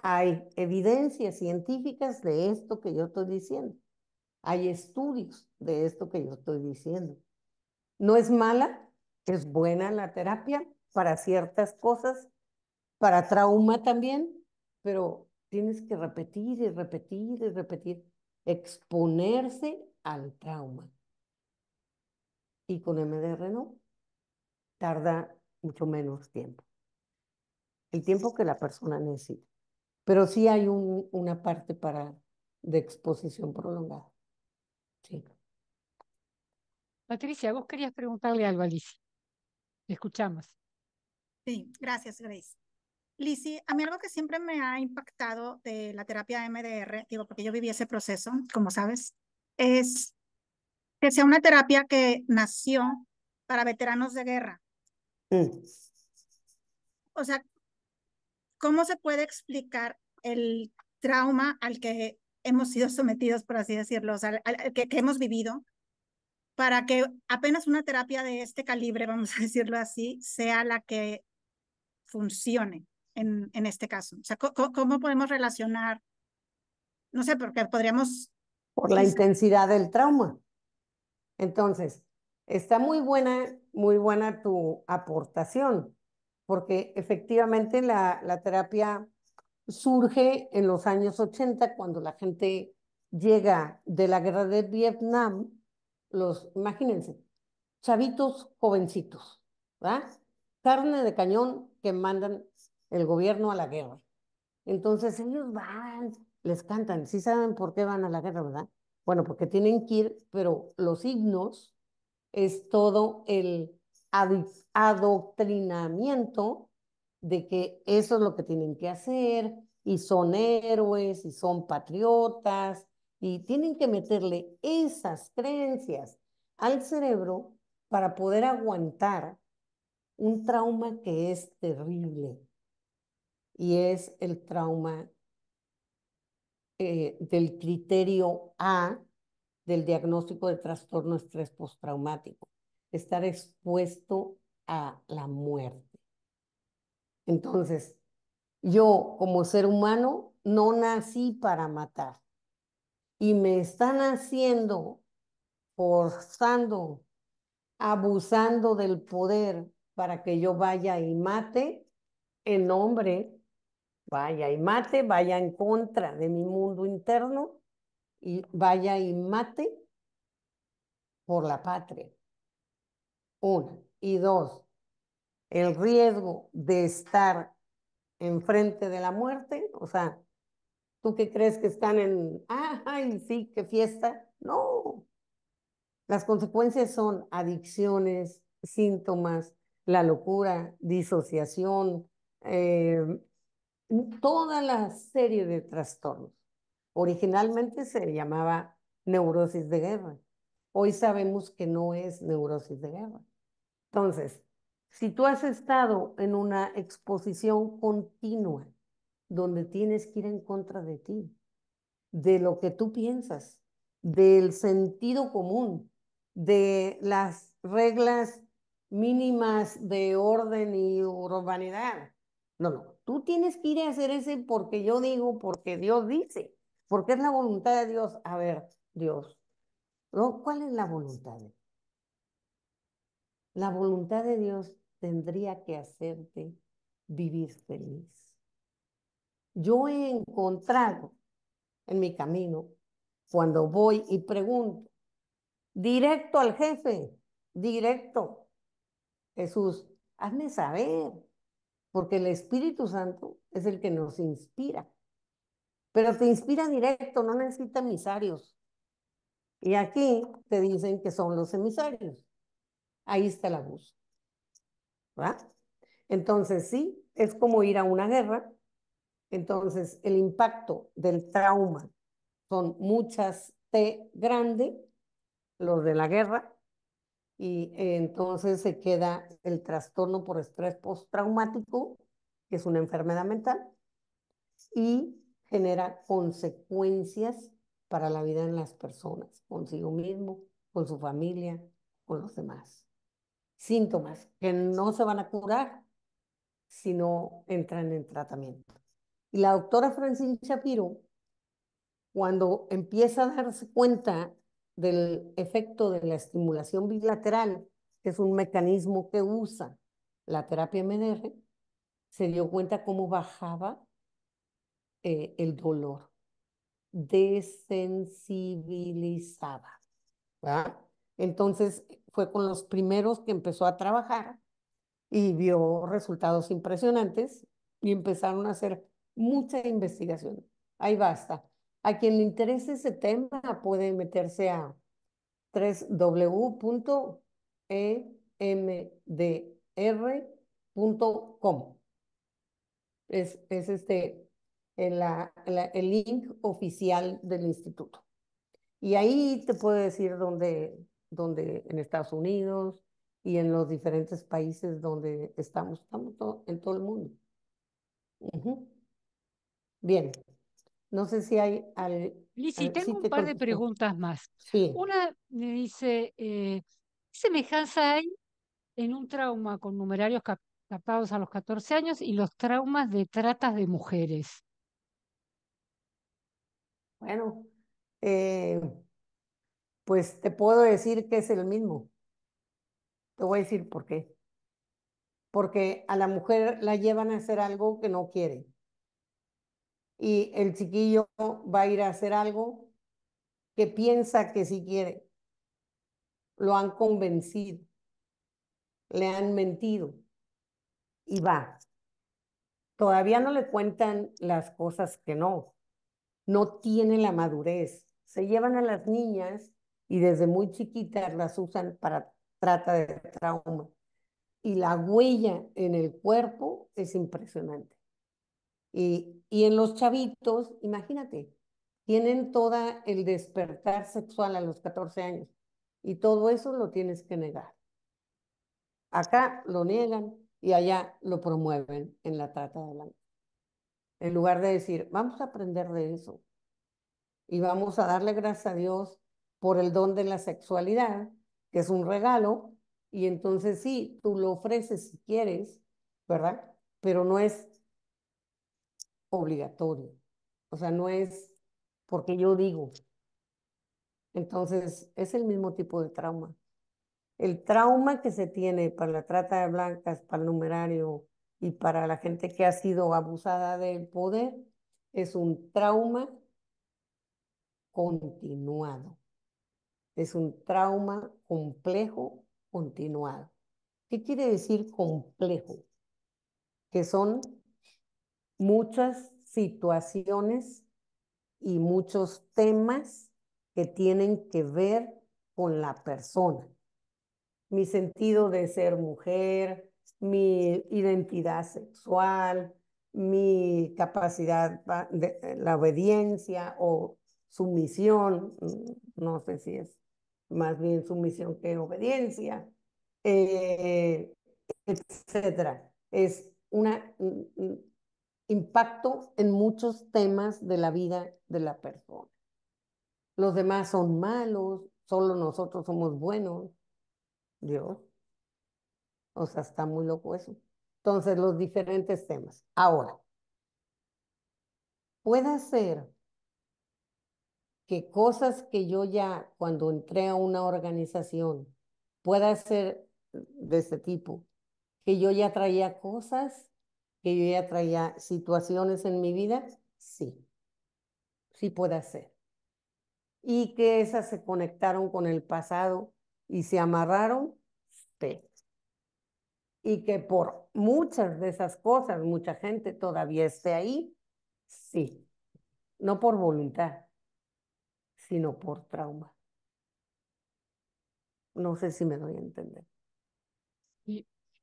hay evidencias científicas de esto que yo estoy diciendo. Hay estudios de esto que yo estoy diciendo. No es mala, es buena la terapia para ciertas cosas, para trauma también, pero tienes que repetir y repetir y repetir, exponerse al trauma. Y con MDR no, tarda mucho menos tiempo el tiempo que la persona necesita. Pero sí hay un, una parte para, de exposición prolongada. Sí. Patricia, vos querías preguntarle algo a Escuchamos. Sí, gracias, Grace. Lizzie, a mí algo que siempre me ha impactado de la terapia MDR, digo, porque yo viví ese proceso, como sabes, es que sea una terapia que nació para veteranos de guerra. Mm. O sea, ¿Cómo se puede explicar el trauma al que hemos sido sometidos, por así decirlo, o que, que, hemos vivido, para que apenas una terapia de este calibre, vamos a decirlo así, sea la que funcione en, en este caso? O sea, ¿cómo podemos relacionar? No sé, porque podríamos... Por la intensidad del trauma. Entonces, está muy buena, muy buena tu aportación porque efectivamente la, terapia surge en los años 80 cuando la gente llega de la guerra de Vietnam, los, imagínense, chavitos jovencitos, ¿verdad? Carne de cañón que mandan el gobierno a la guerra. Entonces ellos van, les cantan, sí saben por qué van a la guerra, ¿verdad? Bueno, porque tienen que ir, pero los himnos es todo el adoctrinamiento de que eso es lo que tienen que hacer y son héroes y son patriotas y tienen que meterle esas creencias al cerebro para poder aguantar un trauma que es terrible y es el trauma eh, del criterio A del diagnóstico de trastorno estrés postraumático estar expuesto a la muerte. Entonces, yo como ser humano no nací para matar y me están haciendo, forzando, abusando del poder para que yo vaya y mate en nombre, vaya y mate, vaya en contra de mi mundo interno y vaya y mate por la patria. Uno. Y dos, el riesgo de estar enfrente de la muerte, o sea, ¿tú qué crees que están en, ah, ay, sí, qué fiesta? No. Las consecuencias son adicciones, síntomas, la locura, disociación, eh, toda la serie de trastornos. Originalmente se llamaba neurosis de guerra hoy sabemos que no es neurosis de guerra. Entonces, si tú has estado en una exposición continua donde tienes que ir en contra de ti, de lo que tú piensas, del sentido común, de las reglas mínimas de orden y urbanidad. No, no, tú tienes que ir a hacer ese porque yo digo, porque Dios dice, porque es la voluntad de Dios. A ver, Dios, ¿Cuál es la voluntad La voluntad de Dios tendría que hacerte vivir feliz. Yo he encontrado en mi camino, cuando voy y pregunto, directo al jefe, directo, Jesús, hazme saber, porque el Espíritu Santo es el que nos inspira, pero te inspira directo, no necesita emisarios. Y aquí te dicen que son los emisarios. Ahí está el abuso. Entonces, sí, es como ir a una guerra. Entonces, el impacto del trauma son muchas T grande, los de la guerra, y entonces se queda el trastorno por estrés postraumático, que es una enfermedad mental, y genera consecuencias para la vida en las personas, consigo mismo, con su familia, con los demás. Síntomas que no se van a curar si no entran en tratamiento. Y la doctora Francine Shapiro, cuando empieza a darse cuenta del efecto de la estimulación bilateral, que es un mecanismo que usa la terapia MDR, se dio cuenta cómo bajaba eh, el dolor desensibilizada. Entonces fue con los primeros que empezó a trabajar y vio resultados impresionantes y empezaron a hacer mucha investigación. Ahí basta. A quien le interese ese tema puede meterse a www.emdr.com. E es, es este el, el, link oficial del instituto. Y ahí te puedo decir dónde, dónde en Estados Unidos y en los diferentes países donde estamos, estamos en todo el mundo. Bien, no sé si hay... Al, tengo un par de preguntas más. Sí. Una me dice, eh, ¿qué semejanza hay en un trauma con numerarios captados a los 14 años y los traumas de tratas de mujeres? Bueno, eh, pues te puedo decir que es el mismo. Te voy a decir por qué. Porque a la mujer la llevan a hacer algo que no quiere. Y el chiquillo va a ir a hacer algo que piensa que sí quiere. Lo han convencido. Le han mentido. Y va. Todavía no le cuentan las cosas que no no tiene la madurez. Se llevan a las niñas y desde muy chiquitas las usan para trata de trauma. Y la huella en el cuerpo es impresionante. Y, en los chavitos, imagínate, tienen todo el despertar sexual a los 14 años. Y todo eso lo tienes que negar. Acá lo niegan y allá lo promueven en la trata de la en lugar de decir, vamos a aprender de eso y vamos a darle gracias a Dios por el don de la sexualidad, que es un regalo, y entonces sí, tú lo ofreces si quieres, ¿verdad? Pero no es obligatorio, o sea, no es porque yo digo. Entonces, es el mismo tipo de trauma. El trauma que se tiene para la trata de blancas, para el numerario, y para la gente que ha sido abusada del poder, es un trauma continuado. Es un trauma complejo continuado. ¿Qué quiere decir complejo? Que son muchas situaciones y muchos temas que tienen que ver con la persona. Mi sentido de ser mujer, mi identidad sexual, mi capacidad de eh, la obediencia o sumisión, mm, no sé si es más bien sumisión que obediencia, eh, etcétera. Es un impacto en muchos temas de la vida de la persona. Los demás son malos, solo nosotros somos buenos. Dios o sea, está muy loco eso. Entonces, los diferentes temas. Ahora, puede ser que cosas que yo ya cuando entré a una organización pueda ser de ese tipo, que yo ya traía cosas, que yo ya traía situaciones en mi vida, sí, sí puede ser. Y que esas se conectaron con el pasado y se amarraron, sí y que por muchas de esas cosas mucha gente todavía esté ahí, sí, no por voluntad, sino por trauma. No sé si me doy a entender.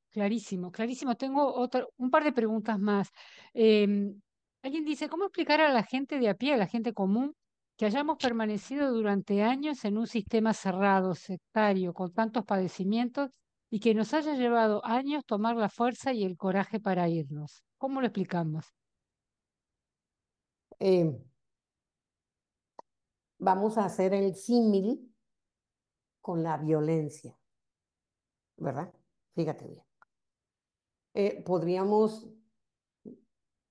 clarísimo, clarísimo. Tengo otra, un par de preguntas más. Em, alguien dice, ¿cómo explicar a la gente de a pie, a la gente común, que hayamos permanecido durante años en un sistema cerrado, sectario, con tantos padecimientos y que nos haya llevado años tomar la fuerza y el coraje para irnos. ¿Cómo lo explicamos? Eh, vamos a hacer el símil con la violencia, ¿verdad? Fíjate bien. Eh, podríamos,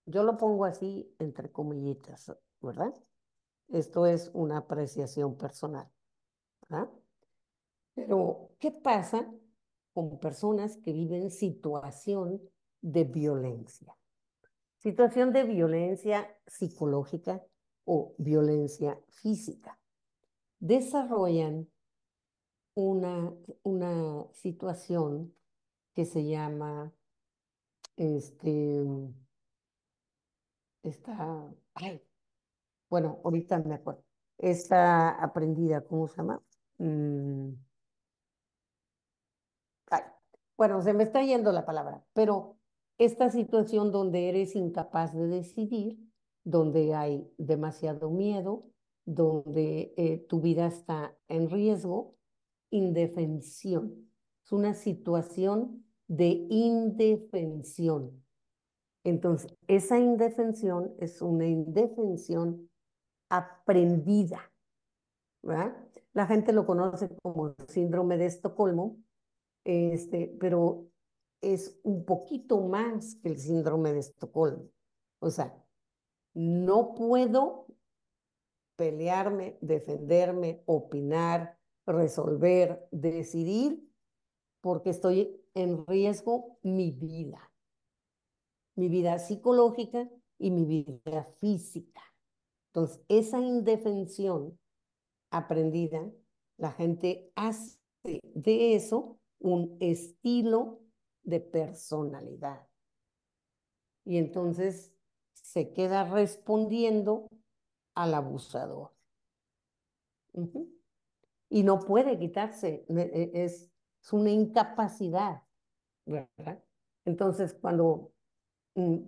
yo lo pongo así entre comillitas, ¿verdad? Esto es una apreciación personal, ¿verdad? Pero, ¿qué pasa con personas que viven situación de violencia. Situación de violencia psicológica o violencia física. Desarrollan una, una situación que se llama este esta bueno ahorita me acuerdo esta aprendida cómo se llama mm, bueno, se me está yendo la palabra, pero esta situación donde eres incapaz de decidir, donde hay demasiado miedo, donde eh, tu vida está en riesgo, indefensión. Es una situación de indefensión. Entonces, esa indefensión es una indefensión aprendida. ¿verdad? La gente lo conoce como síndrome de Estocolmo este, pero es un poquito más que el síndrome de Estocolmo. O sea, no puedo pelearme, defenderme, opinar, resolver, decidir, porque estoy en riesgo mi vida, mi vida psicológica y mi vida física. Entonces, esa indefensión aprendida, la gente hace de eso un estilo de personalidad. Y entonces se queda respondiendo al abusador. Y no puede quitarse, e, es, es una incapacidad, ¿verdad? Entonces, cuando mm,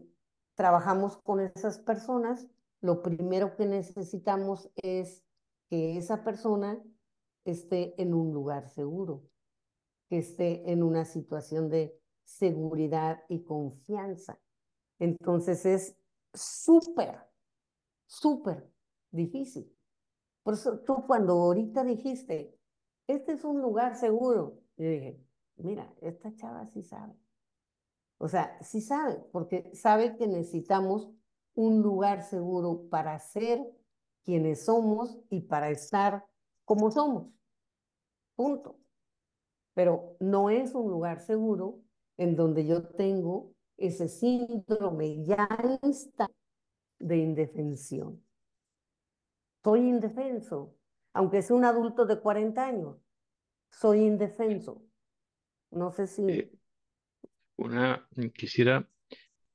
trabajamos con esas personas, lo primero que necesitamos es que esa persona esté en un lugar seguro esté en una situación de seguridad y confianza. Entonces es súper, súper difícil. Por eso tú cuando ahorita dijiste, este es un lugar seguro, yo dije, mira, esta chava sí sabe. O sea, sí sabe, porque sabe que necesitamos un lugar seguro para ser quienes somos y para estar como somos. Punto pero no es un lugar seguro en donde yo tengo ese síndrome ya está de indefensión. Soy indefenso, aunque sea un adulto de 40 años, soy indefenso. No sé si... Eh, una, mm, quisiera,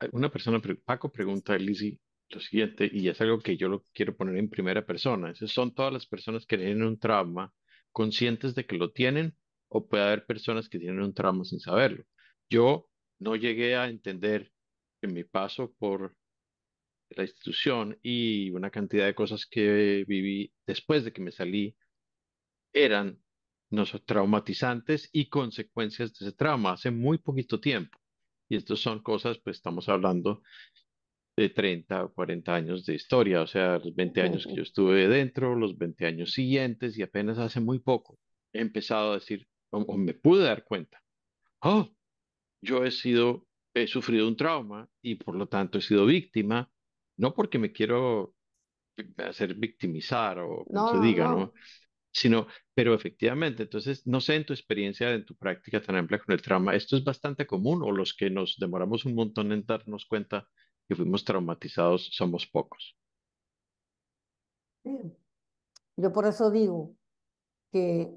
eh, una persona, Paco pregunta a Lizzie lo siguiente, y es algo que yo lo quiero poner en primera persona. son todas las personas que tienen un trauma, conscientes de que lo tienen, o puede haber personas que tienen un trauma sin saberlo. Yo no llegué a entender que mi paso por la institución y una cantidad de cosas que viví después de que me salí eran no traumatizantes y consecuencias de ese trauma hace muy poquito tiempo. Y estas son cosas, pues estamos hablando de 30 o 40 años de historia, o sea, los 20 años que yo estuve dentro, los 20 años siguientes y apenas hace muy poco he empezado a decir, o, me pude dar cuenta, oh, yo he sido, he sufrido un trauma y por lo tanto he sido víctima, no porque me quiero hacer victimizar o no, se diga, no. ¿no? Sino, pero efectivamente, entonces, no sé en tu experiencia, en tu práctica tan amplia con el trauma, ¿esto es bastante común o los que nos demoramos un montón en darnos cuenta que fuimos traumatizados somos pocos? Yo por eso digo que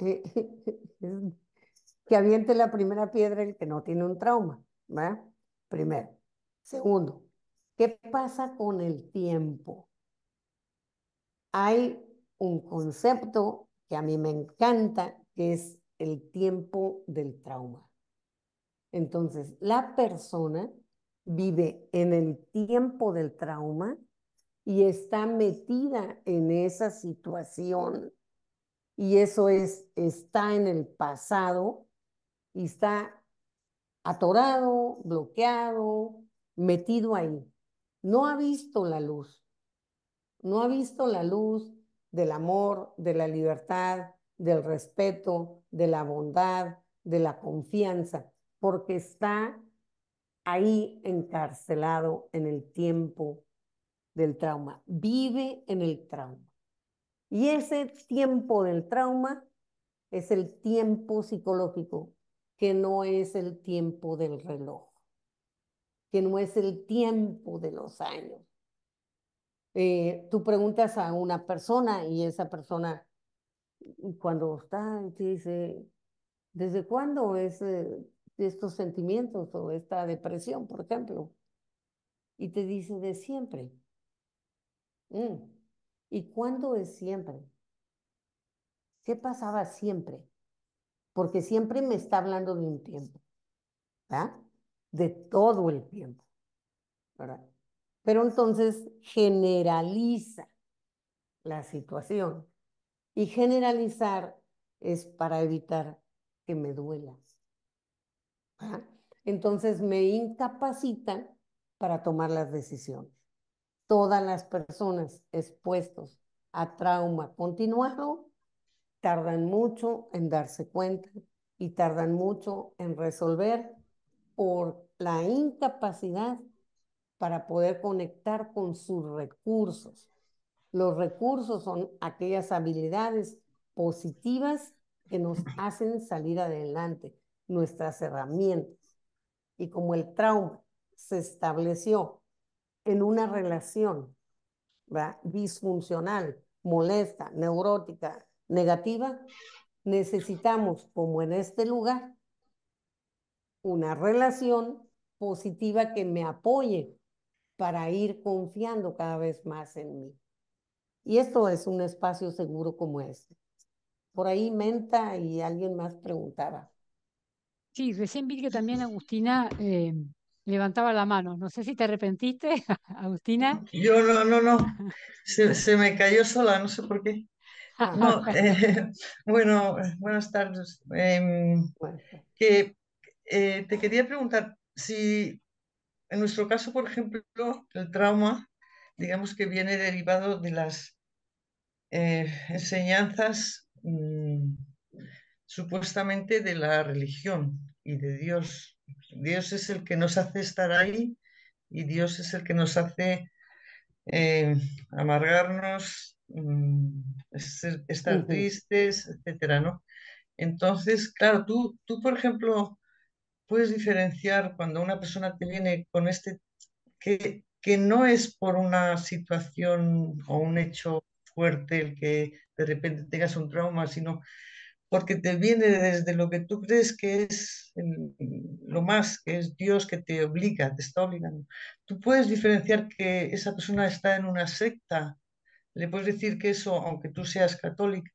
que aviente la primera piedra el que no tiene un trauma, ¿va? Primero. Segundo, ¿qué pasa con el tiempo? Hay un concepto que a mí me encanta, que es el tiempo del trauma. Entonces, la persona vive en el tiempo del trauma y está metida en esa situación y eso es, está en el pasado y está atorado, bloqueado, metido ahí. No ha visto la luz, no ha visto la luz del amor, de la libertad, del respeto, de la bondad, de la confianza, porque está ahí encarcelado en el tiempo del trauma, vive en el trauma. Y ese tiempo del trauma es el tiempo psicológico, que no es el tiempo del reloj, que no es el tiempo de los años. Eh, tú preguntas a una persona y esa persona cuando está te dice, ¿desde cuándo es eh, estos sentimientos o esta depresión, por ejemplo? Y te dice, de siempre. Mm. ¿Y cuándo es siempre? ¿Qué pasaba siempre? Porque siempre me está hablando de un tiempo, ¿verdad? De todo el tiempo, Pero entonces generaliza la situación. Y generalizar es para evitar que me duela. Entonces me incapacita para tomar las decisiones todas las personas expuestas a trauma continuado tardan mucho en darse cuenta y tardan mucho en resolver por la incapacidad para poder conectar con sus recursos. Los recursos son aquellas habilidades positivas que nos hacen salir adelante, nuestras herramientas. Y como el trauma se estableció en una relación disfuncional, molesta, neurótica, negativa, necesitamos, como en este lugar, una relación positiva que me apoye para ir confiando cada vez más en mí. Y esto es un espacio seguro como este. Por ahí Menta y alguien más preguntaba. Sí, recién vi que también Agustina eh, levantaba la mano. No sé si te arrepentiste, Agustina. Yo no, no, no. Se, me cayó sola, no sé por qué. Eh, bueno, buenas tardes. Em, que eh, te quería preguntar si en nuestro caso, por ejemplo, el trauma, digamos que viene derivado de las eh, enseñanzas mm, supuestamente de la religión y de Dios. Dios es el que nos hace estar ahí y Dios es el que nos hace eh, amargarnos, mm, estar tristes, etcétera, Entonces, claro, tú, tú, por ejemplo, puedes diferenciar cuando una persona te viene con este, que, que no es por una situación o un hecho fuerte el que de repente tengas un trauma, sino porque te viene desde lo que tú crees que es lo más, que es Dios que te obliga, te está obligando. Tú puedes diferenciar que esa persona está en una secta, le puedes decir que eso, aunque tú seas católica,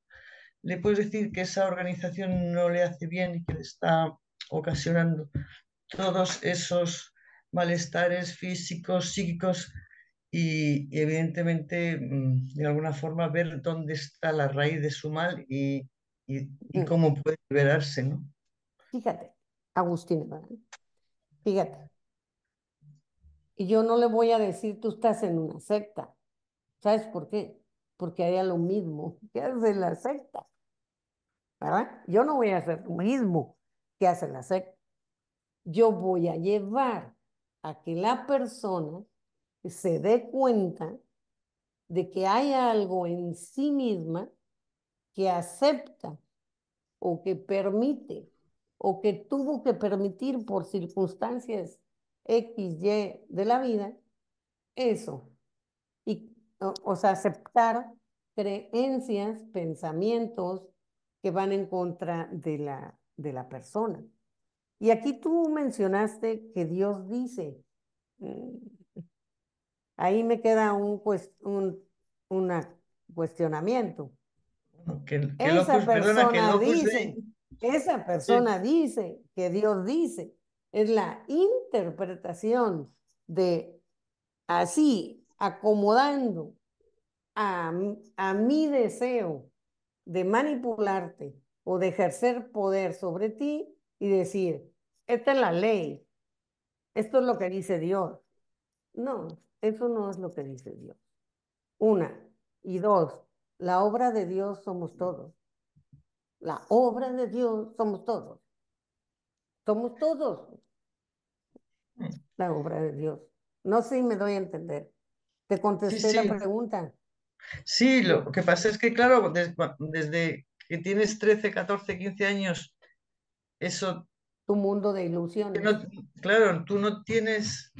le puedes decir que esa organización no le hace bien y que le está ocasionando todos esos malestares físicos, psíquicos y, y evidentemente mm, de alguna forma ver dónde está la raíz de su mal y, y, cómo puede liberarse, ¿no? Fíjate, Agustín, fíjate. Y yo no le voy a decir, tú estás en una secta. ¿Sabes por qué? Porque haría lo mismo que hace la secta. ¿Verdad? Yo no voy a hacer lo mismo que hace la secta. Yo voy a llevar a que la persona se dé cuenta de que hay algo en sí misma que acepta o que permite o que tuvo que permitir por circunstancias XY de la vida, eso. Y, o, sea, aceptar creencias, pensamientos que van en contra de la, de la persona. Y aquí tú mencionaste que Dios dice, mm, ahí me queda un, cuestionamiento. esa persona dice, esa persona dice que Dios dice. Es la interpretación de así, acomodando a, a mi deseo de manipularte o de ejercer poder sobre ti y decir, esta es la ley, esto es lo que dice Dios. No, eso no es lo que dice Dios. Una. Y dos, la obra de Dios somos todos. La obra de Dios somos todos. Somos todos mm. la obra de Dios. No sé si me doy a entender. Te contesté la pregunta. Sí, lo que pasa es que, claro, desde, que tienes 13, 14, 15 años, eso... Tu mundo de ilusiones. claro, tú no tienes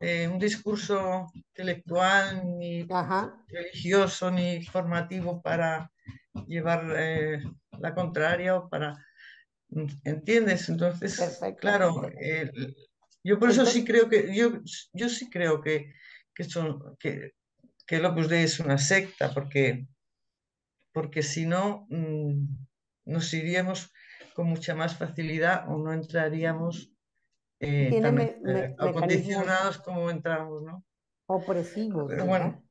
eh, un discurso intelectual ni religioso ni formativo para llevar eh, la contraria o para entiendes entonces claro eh, yo por eso sí creo que yo yo sí creo que que son que, que el Dei es una secta porque porque si no mm, nos iríamos con mucha más facilidad o no entraríamos eh, eh, acondicionados como entramos, ¿no? Opresivos. Pero bueno,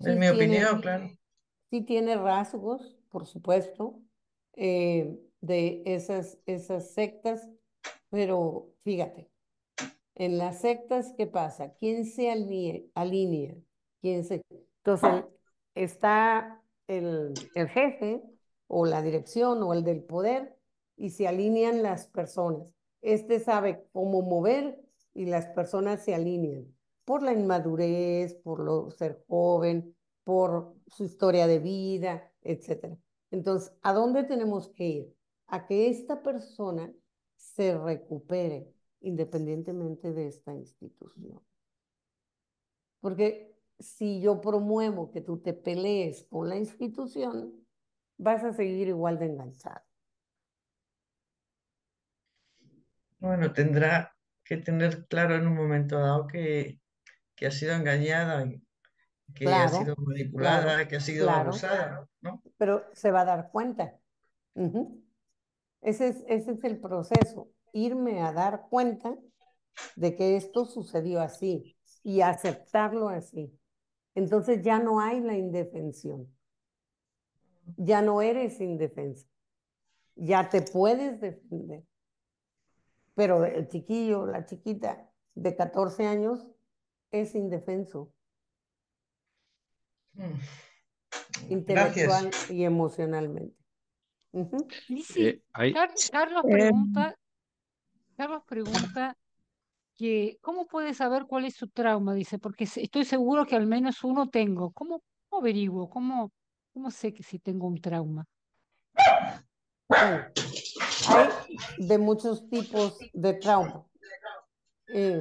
en mi opinión, claro. Sí tiene rasgos, por supuesto, eh, de esas, esas sectas, pero fíjate, en las sectas, ¿qué pasa? ¿Quién se alinea? ¿Quién se... Entonces, está el, el jefe o la dirección o el del poder y se alinean las personas. Este sabe cómo mover y las personas se alinean por la inmadurez, por lo, ser joven, por su historia de vida, etc. Entonces, ¿a dónde tenemos que ir? A que esta persona se recupere independientemente de esta institución. Porque si yo promuevo que tú te pelees con la institución, vas a seguir igual de enganchado. Bueno, tendrá que tener claro en un momento dado que, que ha sido engañada, que ha sido manipulada, que ha sido abusada, ¿no? Pero se va a dar cuenta. ese, ese es el proceso, irme a dar cuenta de que esto sucedió así y aceptarlo así. Entonces ya no hay la indefensión. Ya no eres indefensa. Ya te puedes defender. Pero el chiquillo, la chiquita de 14 años es indefenso. Mm. Intelectual y emocionalmente. Eh, eh. Carlos pregunta, que cómo puede saber cuál es su trauma, dice, porque estoy seguro que al menos uno tengo. ¿Cómo, averiguo? ¿Cómo, ¿Cómo sé que si tengo un trauma? de muchos tipos de trauma. Eh,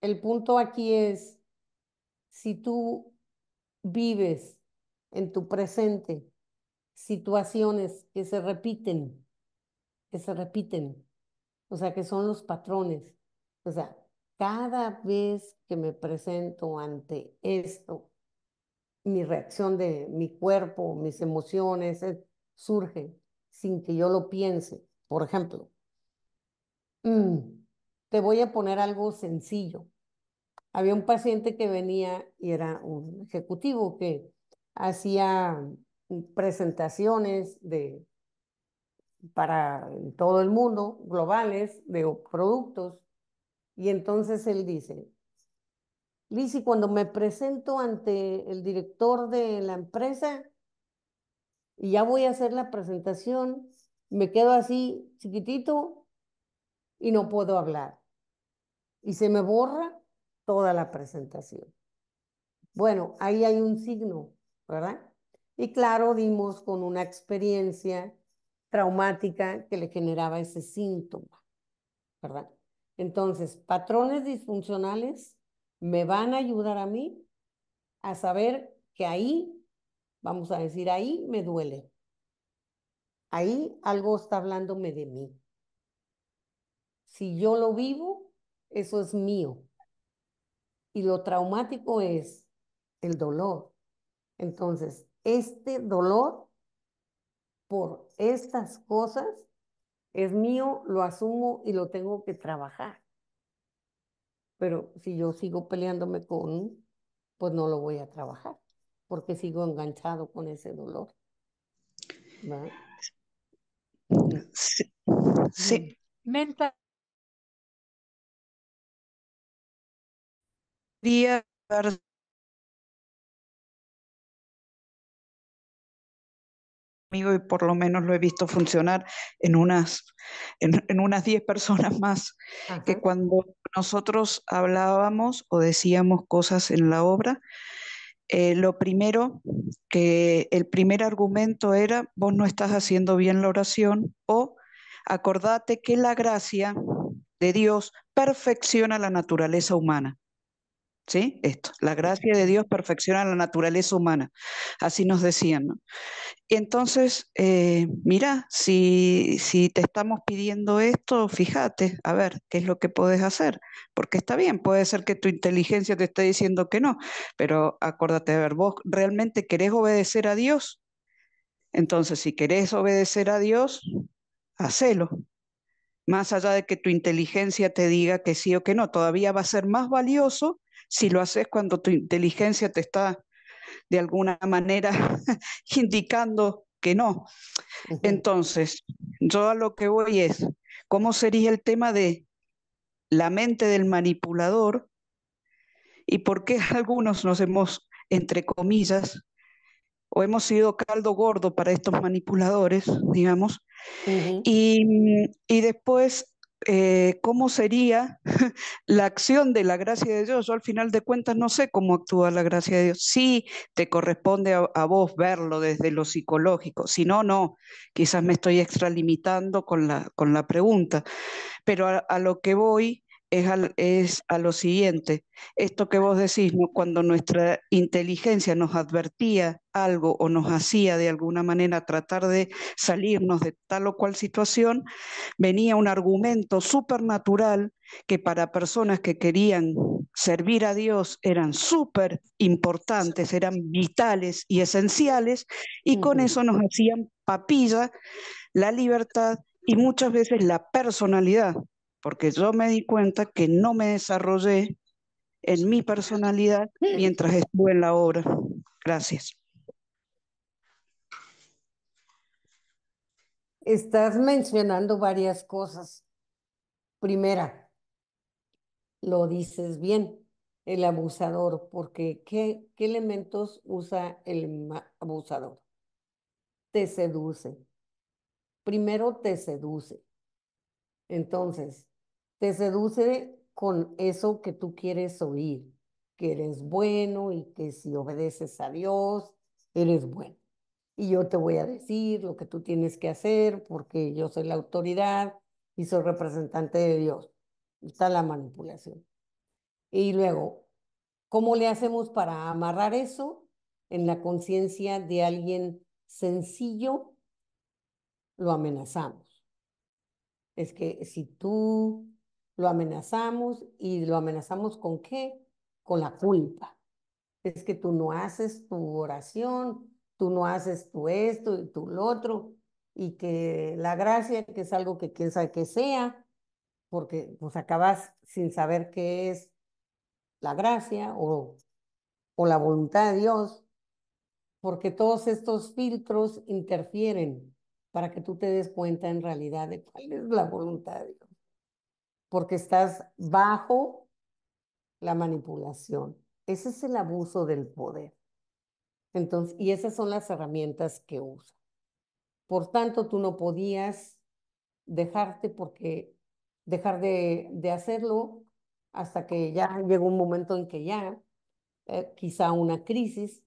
el punto aquí es, si tú vives en tu presente situaciones que se repiten, que se repiten, o sea, que son los patrones, o sea, cada vez que me presento ante esto, mi reacción de mi cuerpo, mis emociones, eh, surge, sin que yo lo piense. Por ejemplo, mm, te voy a poner algo sencillo. Había un paciente que venía y era un ejecutivo que hacía presentaciones de para todo el mundo, globales, de productos. Y entonces él dice, Lisi, cuando me presento ante el director de la empresa, y ya voy a hacer la presentación, me quedo así chiquitito y no puedo hablar. Y se me borra toda la presentación. Bueno, ahí hay un signo, ¿verdad? Y claro, dimos con una experiencia traumática que le generaba ese síntoma, ¿verdad? Entonces, patrones disfuncionales me van a ayudar a mí a saber que ahí Vamos a decir, ahí me duele. Ahí algo está hablándome de mí. Si yo lo vivo, eso es mío. Y lo traumático es el dolor. Entonces, este dolor por estas cosas es mío, lo asumo y lo tengo que trabajar. Pero si yo sigo peleándome con, pues no lo voy a trabajar porque sigo enganchado con ese dolor. ¿Va? Sí. sí. Mental. Día y por lo menos lo he visto funcionar en unas en, unas 10 personas más que cuando nosotros hablábamos o decíamos cosas en la obra eh, lo primero, que el primer argumento era, vos no estás haciendo bien la oración, o acordate que la gracia de Dios perfecciona la naturaleza humana. Esto, la gracia de Dios perfecciona la naturaleza humana, así nos decían. ¿no? Entonces, eh, mira, si, si te estamos pidiendo esto, fíjate, a ver, ¿qué es lo que puedes hacer? Porque está bien, puede ser que tu inteligencia te esté diciendo que no, pero acuérdate, a ver, vos realmente querés obedecer a Dios. Entonces, si querés obedecer a Dios, hacelo, más allá de que tu inteligencia te diga que sí o que no, todavía va a ser más valioso si lo haces cuando tu inteligencia te está de alguna manera indicando que no. Entonces, yo a lo que voy es, ¿cómo sería el tema de la mente del manipulador y por qué algunos nos hemos, entre comillas, o hemos sido caldo gordo para estos manipuladores, digamos, y, y después eh, cómo sería la acción de la gracia de Dios. Yo al final de cuentas no sé cómo actúa la gracia de Dios. Sí te corresponde a, vos verlo desde lo psicológico, si no, no, quizás me estoy extralimitando con la, con la pregunta, pero a lo que voy es, a lo siguiente. Esto que vos decís, cuando nuestra inteligencia nos advertía algo o nos hacía de alguna manera tratar de salirnos de tal o cual situación, venía un argumento supernatural que para personas que querían servir a Dios eran súper importantes, eran vitales y esenciales, y con eso nos hacían papilla la libertad y muchas veces la personalidad porque yo me di cuenta que no me desarrollé en mi personalidad mientras estuve en la obra. Gracias. Estás mencionando varias cosas. Primera, lo dices bien, el abusador, porque ¿qué, qué elementos usa el abusador? Te seduce. Primero te seduce. Entonces, te seduce con eso que tú quieres oír, que eres bueno y que si obedeces a Dios, eres bueno. Y yo te voy a decir lo que tú tienes que hacer porque yo soy la autoridad y soy representante de Dios. Está la manipulación. Y luego, ¿cómo le hacemos para amarrar eso en la conciencia de alguien sencillo? Lo amenazamos. Es que si tú lo amenazamos y lo amenazamos con qué? Con la culpa. Es que tú no haces tu oración, tú no haces tu esto y tu lo otro, y que la gracia, que es algo que quién sabe que sea, porque pues acabas sin saber qué es la gracia o, o la voluntad de Dios, porque todos estos filtros interfieren para que tú te des cuenta en realidad de cuál es la voluntad de Dios porque estás bajo la manipulación. Ese es el abuso del poder. Entonces, y esas son las herramientas que usa. Por tanto, tú no podías dejarte porque dejar de, hacerlo hasta que ya llegó un momento en que ya, eh, quizá una crisis,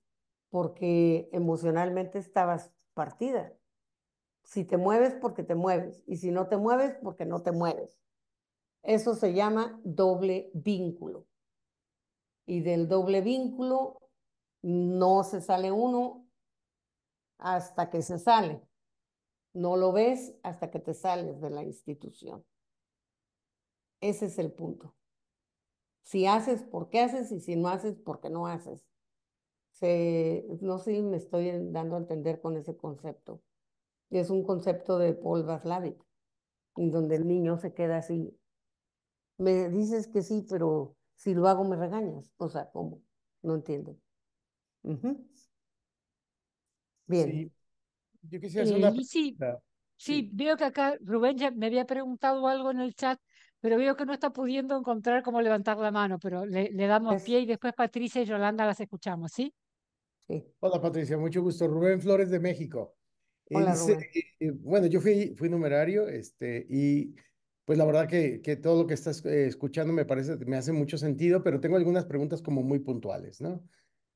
porque emocionalmente estabas partida. Si te mueves porque te mueves y si no te mueves porque no te mueves. Eso se llama doble vínculo. Y del doble vínculo no se sale uno hasta que se sale. No lo ves hasta que te sales de la institución. Ese es el punto. Si haces, ¿por qué haces? Y si no haces, ¿por qué no haces? no sé si me estoy dando a entender con ese concepto. Es un concepto de Paul Vaslavic, en donde el niño se queda así me dices que sí, pero si lo hago me regañas. O sea, ¿cómo? No entiendo. Bien. Sí. Yo quisiera hacer una eh, pregunta. sí, veo que acá Rubén ya me había preguntado algo en el chat, pero veo que no está pudiendo encontrar cómo levantar la mano, pero le, le damos pie y después Patricia y Yolanda las escuchamos, ¿sí? Hola Patricia, mucho gusto. Rubén Flores de México. Eh, Hola, eh, bueno, yo fui, fui numerario este, y pues la verdad que, todo lo que estás eh, escuchando me parece, me hace mucho sentido, pero tengo algunas preguntas como muy puntuales, ¿no?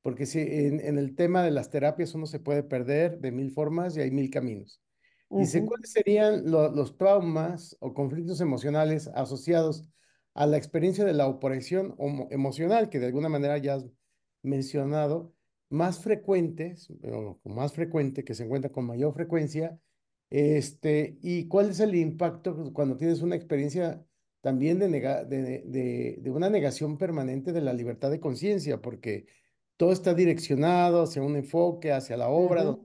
Porque si en, el tema de las terapias uno se puede perder de mil formas y hay mil caminos. Dice, ¿cuáles serían los traumas o conflictos emocionales asociados a la experiencia de la opresión emocional, que de alguna manera ya has mencionado, más frecuentes, o más frecuente, que se encuentra con mayor frecuencia este, ¿Y cuál es el impacto cuando tienes una experiencia también de, una negación permanente de la libertad de conciencia? Porque todo está direccionado hacia un enfoque, hacia la obra,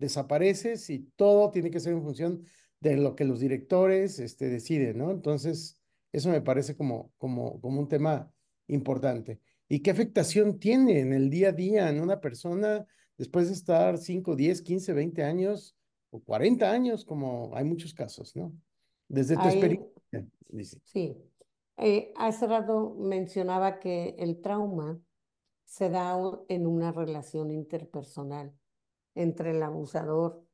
desapareces y todo tiene que ser en función de lo que los directores este, deciden, ¿no? Entonces, eso me parece como, como, como un tema importante. ¿Y qué afectación tiene en el día a día en una persona después de estar 5, 10, 15, 20 años 40 años, como hay muchos casos, ¿no? Desde tu experiencia. Sí. Eh, hace rato mencionaba que el trauma se da en una relación interpersonal entre el abusador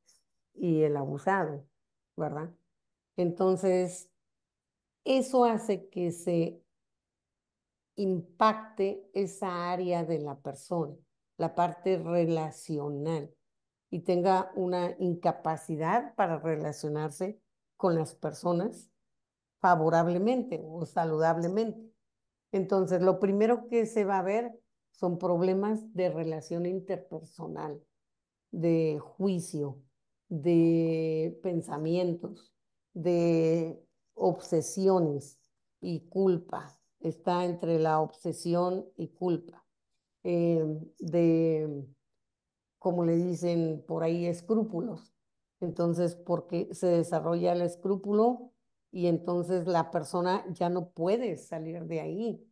y el abusado, ¿verdad? Entonces, eso hace que se impacte esa área de la persona, la parte relacional y tenga una incapacidad para relacionarse con las personas favorablemente o saludablemente. Entonces, lo primero que se va a ver son problemas de relación interpersonal, de juicio, de pensamientos, de obsesiones y culpa. Está entre la obsesión y culpa. Eh, de como le dicen por ahí, escrúpulos. Entonces, porque se desarrolla el escrúpulo y entonces la persona ya no puede salir de ahí,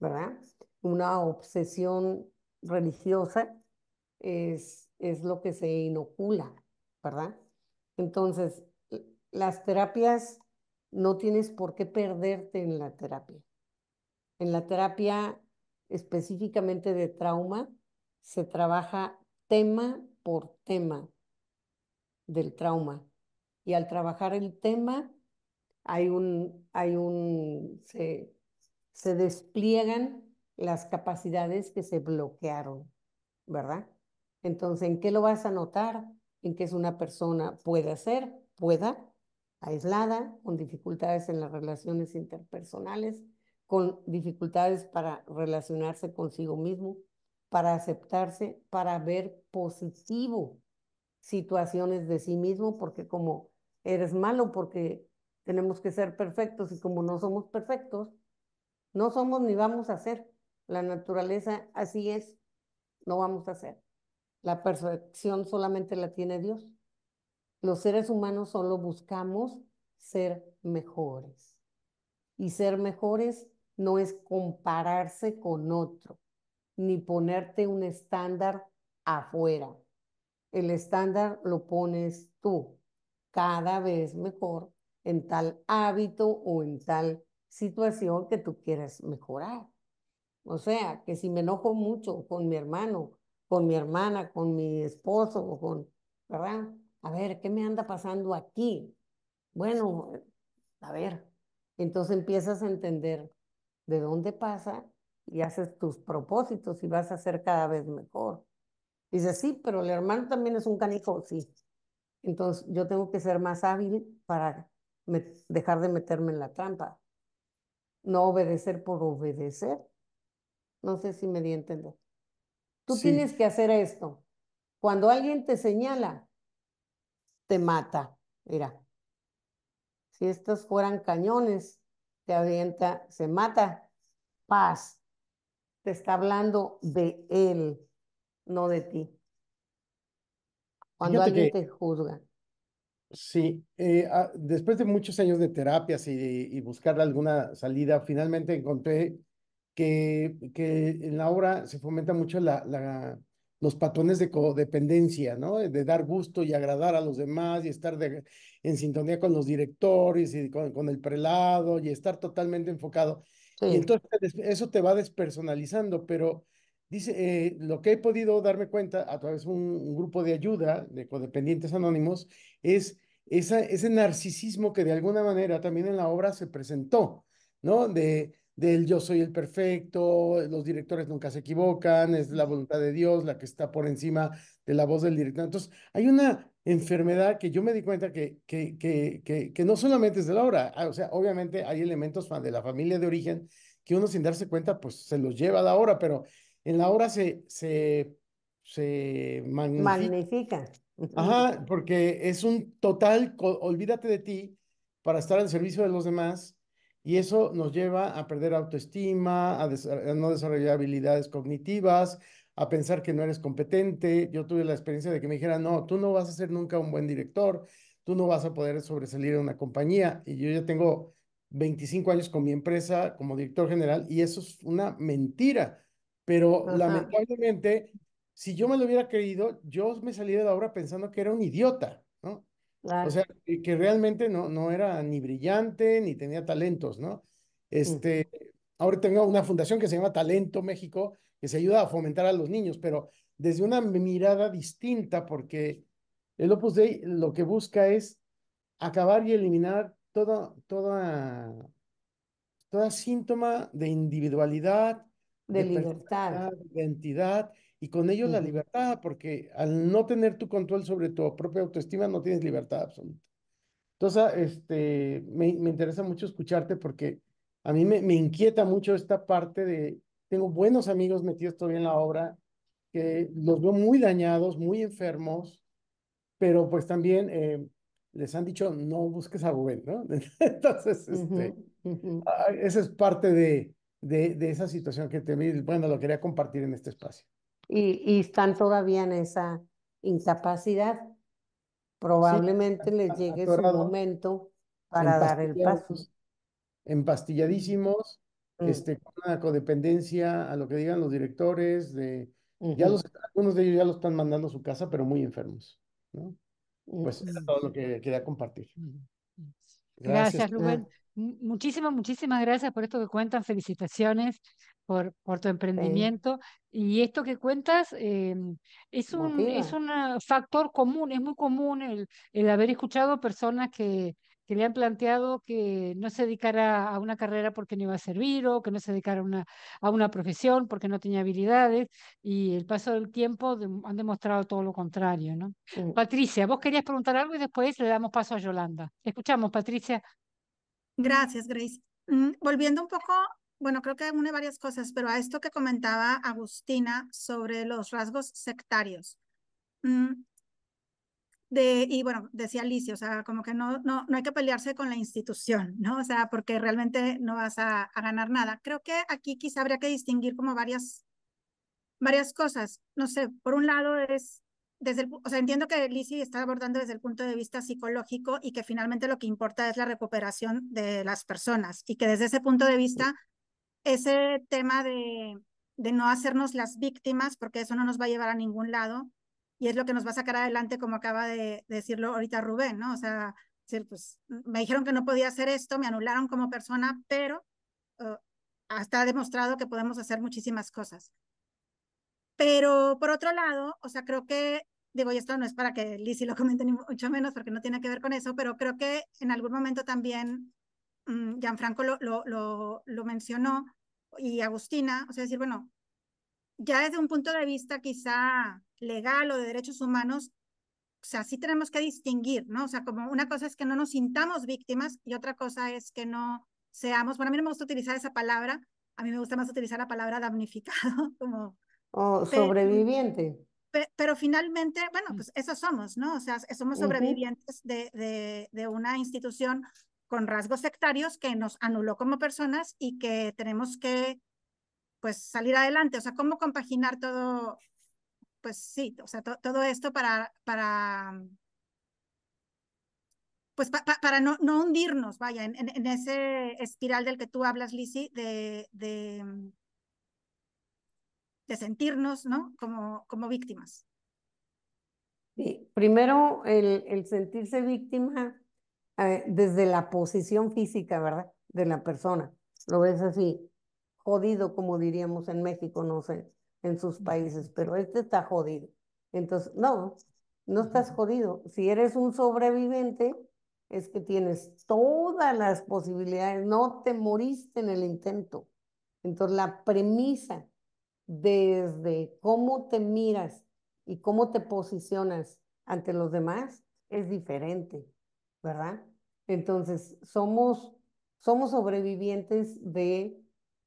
¿verdad? Una obsesión religiosa es, es lo que se inocula, ¿verdad? Entonces, las terapias, no tienes por qué perderte en la terapia. En la terapia específicamente de trauma, se trabaja tema por tema del trauma. Y al trabajar el tema, hay un, hay se, se despliegan las capacidades que se bloquearon, ¿verdad? Entonces, ¿en qué lo vas a notar? En qué es una persona puede hacer, pueda, aislada, con dificultades en las relaciones interpersonales, con dificultades para relacionarse consigo mismo, para aceptarse, para ver positivo situaciones de sí mismo, porque como eres malo, porque tenemos que ser perfectos y como no somos perfectos, no somos ni vamos a ser. La naturaleza así es, no vamos a ser. La perfección solamente la tiene Dios. Los seres humanos solo buscamos ser mejores. Y ser mejores no es compararse con otro, ni ponerte un estándar afuera. El estándar lo pones tú, cada vez mejor, en tal hábito o en tal situación que tú quieras mejorar. O sea, que si me enojo mucho con mi hermano, con mi hermana, con mi esposo, con, ¿verdad? A ver, ¿qué me anda pasando aquí? Bueno, a ver, entonces empiezas a entender de dónde pasa y haces tus propósitos y vas a ser cada vez mejor. Dice, sí, pero el hermano también es un canijo, sí. Entonces yo tengo que ser más hábil para dejar de meterme en la trampa. No obedecer por obedecer. No sé si me di entender. Tú tienes que hacer esto. Cuando alguien te señala, te mata. Mira, si estos fueran cañones, te avienta, se mata. Paz. Te está hablando de él, no de ti. Cuando alguien te juzga. Sí, eh, ah, después de muchos años de terapias y, buscar alguna salida, finalmente encontré que, que en la obra se fomenta mucho la, los patrones de codependencia, ¿no? De dar gusto y agradar a los demás y estar en sintonía con los directores y con, el prelado y estar totalmente enfocado. Y entonces eso te va despersonalizando, pero dice, eh, lo que he podido darme cuenta a través de un, grupo de ayuda de codependientes anónimos es esa, ese narcisismo que de alguna manera también en la obra se presentó, ¿no? De, del yo soy el perfecto, los directores nunca se equivocan, es la voluntad de Dios la que está por encima de la voz del director. Entonces, hay una enfermedad que yo me di cuenta que, que, que, que, no solamente es de la hora, ah, o sea, obviamente hay elementos de la familia de origen que uno sin darse cuenta, pues se los lleva a la hora, pero en la hora se, se, se magnifica. Ajá, porque es un total, olvídate de ti para estar al servicio de los demás y eso nos lleva a perder autoestima, a no desarrollar habilidades cognitivas, a pensar que no eres competente. Yo tuve la experiencia de que me dijeran, no, tú no vas a ser nunca un buen director, tú no vas a poder sobresalir en una compañía. Y yo ya tengo 25 años con mi empresa como director general y eso es una mentira. Pero lamentablemente, si yo me lo hubiera creído, yo me salí de la obra pensando que era un idiota, ¿no? O sea, que realmente no, no era ni brillante ni tenía talentos, ¿no? Mm. Este, Ahora tengo una fundación que se llama Talento México, que se ayuda a fomentar a los niños, pero desde una mirada distinta, porque el Opus Dei lo que busca es acabar y eliminar toda, toda, toda síntoma de individualidad, de, libertad, de identidad y con ello la libertad, porque al no tener tu control sobre tu propia autoestima no tienes libertad absoluta. Entonces, este, me, me interesa mucho escucharte porque a mí me, me inquieta mucho esta parte de tengo buenos amigos metidos todavía en la obra que los veo muy dañados, muy enfermos, pero pues también eh, les han dicho, no busques a Rubén, ¿no? Entonces, este, esa es parte de, de, esa situación que te bueno, lo quería compartir en este espacio. Y, y están todavía en esa incapacidad. Probablemente les llegue ese momento para dar el paso. Empastilladísimos, Mm. Este, con una codependencia a lo que digan los directores, de, ya algunos de ellos ya lo están mandando a su casa, pero muy enfermos, ¿no? Mm. Pues era todo lo que quería compartir. Gracias, Rubén. Muchísimas, muchísimas gracias por esto que cuentan. Felicitaciones por, por tu emprendimiento. Y esto que cuentas em, es, un, es un factor común, es muy común el, el haber escuchado personas que, que le han planteado que no se dedicara a una carrera porque no iba a servir o que no se dedicara una, a una profesión porque no tenía habilidades y el paso del tiempo han demostrado todo lo contrario. ¿no? Patricia, vos querías preguntar algo y después le damos paso a Yolanda. Escuchamos, Patricia. Gracias, Grace. Mm, volviendo un poco, bueno, creo que une varias cosas, pero a esto que comentaba Agustina sobre los rasgos sectarios. Mm, y bueno, decía Alicia, o sea, como que no, no, no hay que pelearse con la institución, ¿no? O sea, porque realmente no vas a, ganar nada. Creo que aquí quizá habría que distinguir como varias, varias cosas. No sé, por un lado es desde o sea, entiendo que Lisi está abordando desde el punto de vista psicológico y que finalmente lo que importa es la recuperación de las personas y que desde ese punto de vista ese tema de, de no hacernos las víctimas, porque eso no nos va a llevar a ningún lado, y es lo que nos va a sacar adelante, como acaba de, decirlo ahorita Rubén, ¿no? O sea, pues me dijeron que no podía hacer esto, me anularon como persona, pero uh, hasta ha demostrado que podemos hacer muchísimas cosas. Pero por otro lado, o sea, creo que, digo, y esto no es para que Lizzie lo comente ni mucho menos, porque no tiene que ver con eso, pero creo que en algún momento también mm, Gianfranco lo, lo, lo mencionó y Agustina, o sea, decir, bueno, ya desde un punto de vista quizá legal o de derechos humanos, o sea, sí tenemos que distinguir, ¿no? O sea, como una cosa es que no nos sintamos víctimas y otra cosa es que no seamos, bueno, a mí no me gusta utilizar esa palabra, a mí me gusta más utilizar la palabra damnificado, como... O sobreviviente. Pero, finalmente, bueno, mm. pues eso somos, ¿no? O sea, somos sobrevivientes de, de, de una institución con rasgos sectarios que nos anuló como personas y que tenemos que pues salir adelante, o sea, cómo compaginar todo, pues sí, o sea, todo esto para, para pues para no, no, hundirnos, vaya, en, en, ese espiral del que tú hablas, Lisi, de, de, de sentirnos, ¿no? Como, como víctimas. Sí, primero el, el sentirse víctima eh, desde la posición física, ¿verdad? De la persona. Lo ves así, jodido, como diríamos en México, no sé, en sus países, pero este está jodido. Entonces, no, no estás jodido. Si eres un sobreviviente, es que tienes todas las posibilidades, no te moriste en el intento. Entonces, la premisa desde cómo te miras y cómo te posicionas ante los demás es diferente, ¿verdad? Entonces, somos, somos sobrevivientes de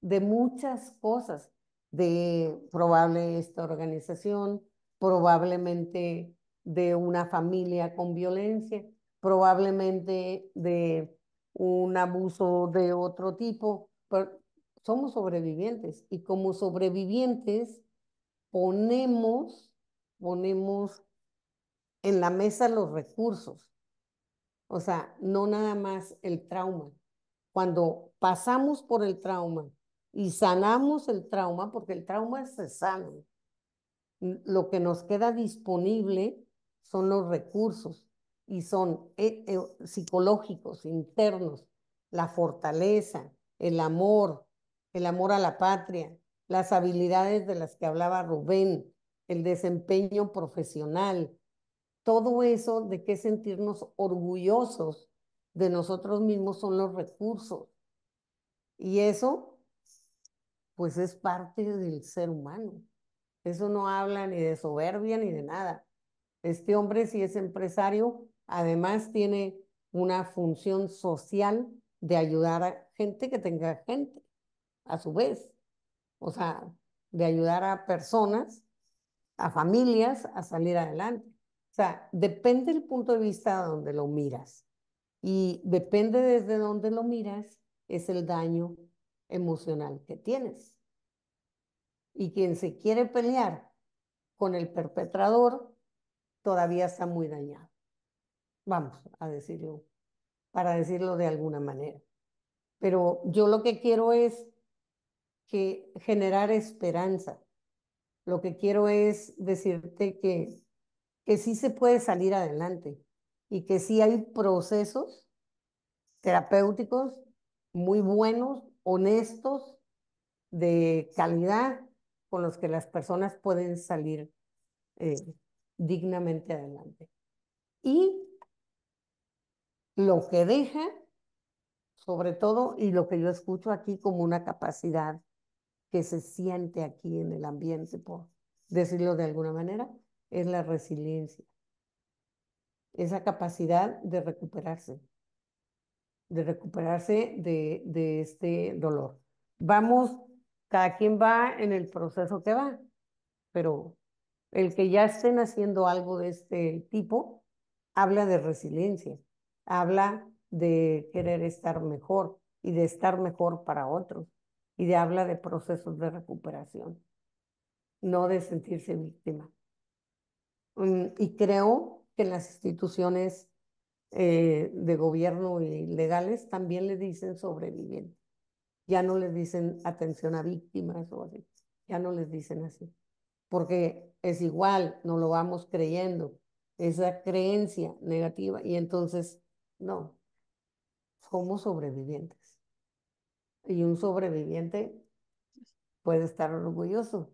de muchas cosas, de probable esta organización, probablemente de una familia con violencia, probablemente de un abuso de otro tipo. Pero somos sobrevivientes y como sobrevivientes ponemos, ponemos en la mesa los recursos. O sea, no nada más el trauma. Cuando pasamos por el trauma y sanamos el trauma porque el trauma se sana. Lo que nos queda disponible son los recursos y son eh, eh, psicológicos, internos, la fortaleza, el amor, el amor a la patria, las habilidades de las que hablaba Rubén, el desempeño profesional, todo eso de que sentirnos orgullosos de nosotros mismos son los recursos. Y eso pues es parte del ser humano. Eso no habla ni de soberbia ni de nada. Este hombre, si es empresario, además tiene una función social de ayudar a gente que tenga gente, a su vez. O sea, de ayudar a personas, a familias a salir adelante. O sea, depende del punto de vista donde lo miras. Y depende desde donde lo miras, es el daño emocional que tienes. Y quien se quiere pelear con el perpetrador todavía está muy dañado. Vamos a decirlo, para decirlo de alguna manera. Pero yo lo que quiero es que generar esperanza. Lo que quiero es decirte que, que sí se puede salir adelante y que sí hay procesos terapéuticos muy buenos honestos, de calidad, con los que las personas pueden salir eh, dignamente adelante. Y lo que deja, sobre todo, y lo que yo escucho aquí como una capacidad que se siente aquí en el ambiente, por decirlo de alguna manera, es la resiliencia, esa capacidad de recuperarse, de recuperarse de, este dolor. Vamos, cada quien va en el proceso que va, pero el que ya estén haciendo algo de este tipo habla de resiliencia, habla de querer estar mejor y de estar mejor para otros y de habla de procesos de recuperación, no de sentirse víctima. Mm, y creo que las instituciones eh, de gobierno y legales también le dicen sobreviviente. Ya no les dicen atención a víctimas o así. Ya no les dicen así. Porque es igual, no lo vamos creyendo. Esa creencia negativa. Y entonces, no. Somos sobrevivientes. Y un sobreviviente puede estar orgulloso.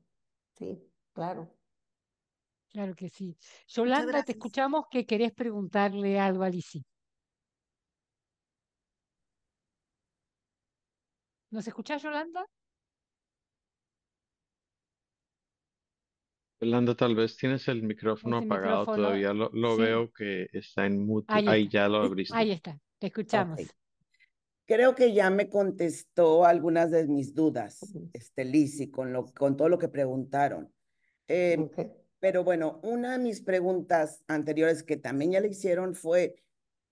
Sí, claro. Claro que sí. Yolanda, te escuchamos que querés preguntarle algo a Lisi. ¿Nos escuchas, Yolanda? Yolanda, tal vez tienes el micrófono apagado todavía. Lo, veo que está en mute. Ahí, ya lo abriste. Ahí está, te escuchamos. Creo que ya me contestó algunas de mis dudas, este, con, lo, con todo lo que preguntaron. Eh, pero bueno, una de mis preguntas anteriores que también ya le hicieron fue,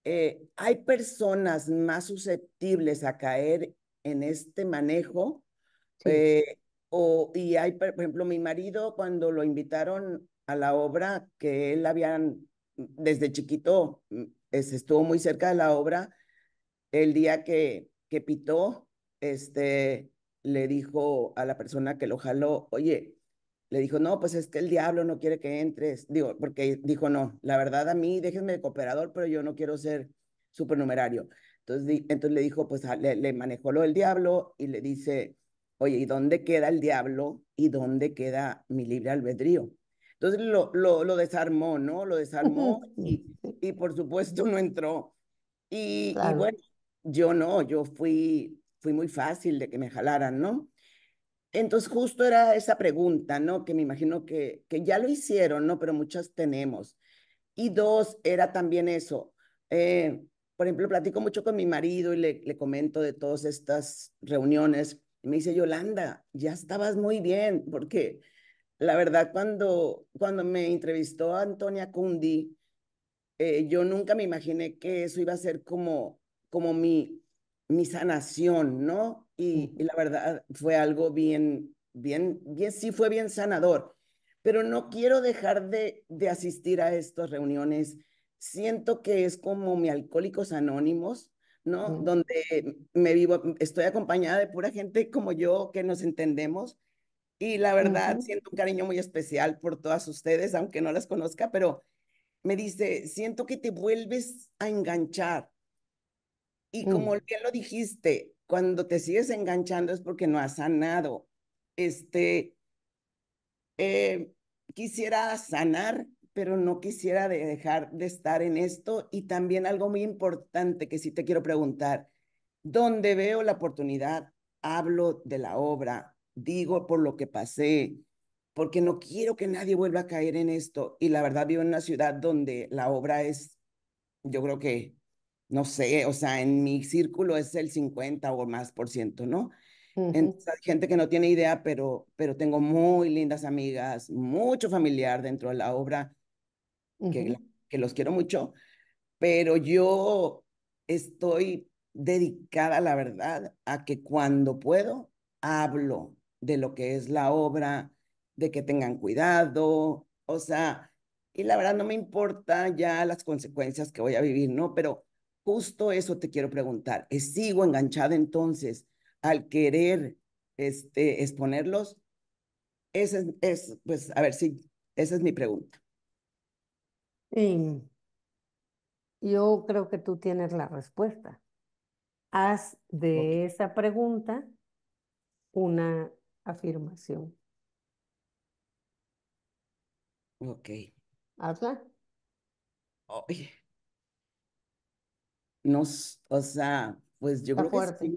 eh, ¿hay personas más susceptibles a caer en este manejo? Eh, o, y hay, por ejemplo, mi marido cuando lo invitaron a la obra, que él habían, desde chiquito, mm, es, estuvo muy cerca de la obra, el día que, que pitó, este, le dijo a la persona que lo jaló, oye, le dijo, no, pues es que el diablo no quiere que entres. Digo, porque dijo, no, la verdad a mí, déjenme de cooperador, pero yo no quiero ser supernumerario. Entonces, entonces le dijo, pues le, manejó lo del diablo y le dice, oye, ¿y dónde queda el diablo y dónde queda mi libre albedrío? Entonces lo, lo, desarmó, ¿no? Lo desarmó y, y por supuesto no entró. Y, bueno, yo no, yo fui, fui muy fácil de que me jalaran, ¿no? Entonces justo era esa pregunta, ¿no? Que me imagino que, que ya lo hicieron, ¿no? Pero muchas tenemos. Y dos, era también eso. Eh, por ejemplo, platico mucho con mi marido y le, le comento de todas estas reuniones. me dice, Yolanda, ya estabas muy bien, porque la verdad, cuando, cuando me entrevistó Antonia Cundi, eh, yo nunca me imaginé que eso iba a ser como, como mi mi sanación, ¿no? Y, la verdad fue algo bien, bien, bien, sí fue bien sanador, pero no quiero dejar de, asistir a estas reuniones. Siento que es como mi Alcohólicos Anónimos, ¿no? Donde me vivo, estoy acompañada de pura gente como yo que nos entendemos. Y la verdad, siento un cariño muy especial por todas ustedes, aunque no las conozca, pero me dice, siento que te vuelves a enganchar, y como mm. bien lo dijiste, cuando te sigues enganchando es porque no has sanado. Este, eh, quisiera sanar, pero no quisiera dejar de estar en esto. Y también algo muy importante que sí te quiero preguntar, donde veo la oportunidad, hablo de la obra, digo por lo que pasé, porque no quiero que nadie vuelva a caer en esto. Y la verdad vivo en una ciudad donde la obra es, yo creo que no sé, o sea, en mi círculo es el 50 o más por ciento, ¿no? hay gente que no tiene idea, pero, pero tengo muy lindas amigas, mucho familiar dentro de la obra, que, los quiero mucho, pero yo estoy dedicada, la verdad, a que cuando puedo, hablo de lo que es la obra, de que tengan cuidado, o sea, y la verdad no me importa ya las consecuencias que voy a vivir, ¿no? Pero Justo eso te quiero preguntar. ¿Sigo enganchada entonces al querer este, exponerlos? Esa es, pues, a ver, sí, esa es mi pregunta. Yo creo que tú tienes la respuesta. Haz de esa pregunta una afirmación. Ok. Hazla. Oye nos, o sea, pues yo creo que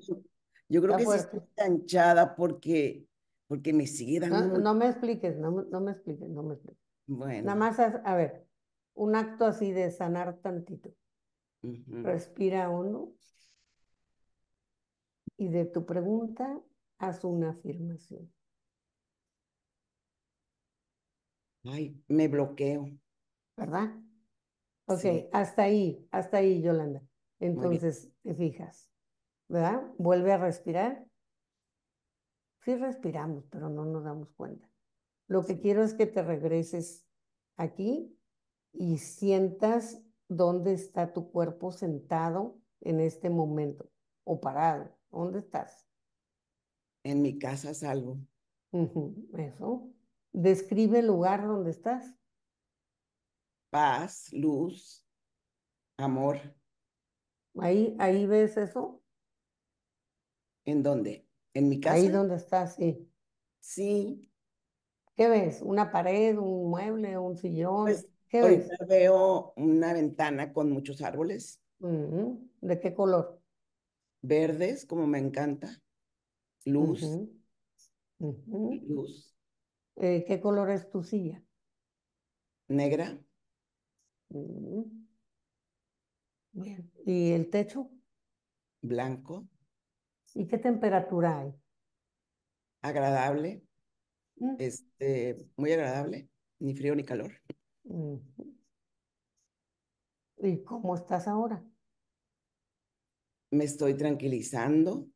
yo creo que estoy enganchada porque, porque me sigue dando. No, me expliques, no, me expliques, no me expliques. Bueno. Nada más, a ver, un acto así de sanar tantito. Respira uno. Y de tu pregunta, haz una afirmación. Ay, me bloqueo. ¿Verdad? Ok, hasta ahí, hasta ahí, Yolanda. Entonces, te fijas, ¿verdad? Vuelve a respirar. Sí respiramos, pero no nos damos cuenta. Lo que quiero es que te regreses aquí y sientas dónde está tu cuerpo sentado en este momento o parado. ¿Dónde estás? En mi casa salvo. eso. Describe el lugar donde estás. Paz, luz, amor. Ahí, ahí ves eso. ¿En dónde? ¿En mi casa? Ahí donde estás, sí. Sí. ¿Qué ves? ¿Una pared, un mueble, un sillón? Pues, ¿Qué ves? veo una ventana con muchos árboles. ¿De qué color? Verdes, como me encanta. Luz. Luz. Eh, ¿Qué color es tu silla? Negra. Bien. ¿Y el techo? Blanco. ¿Y qué temperatura hay? Agradable. Mm. Este, muy agradable, ni frío ni calor. Mm. ¿Y cómo estás ahora? Me estoy tranquilizando.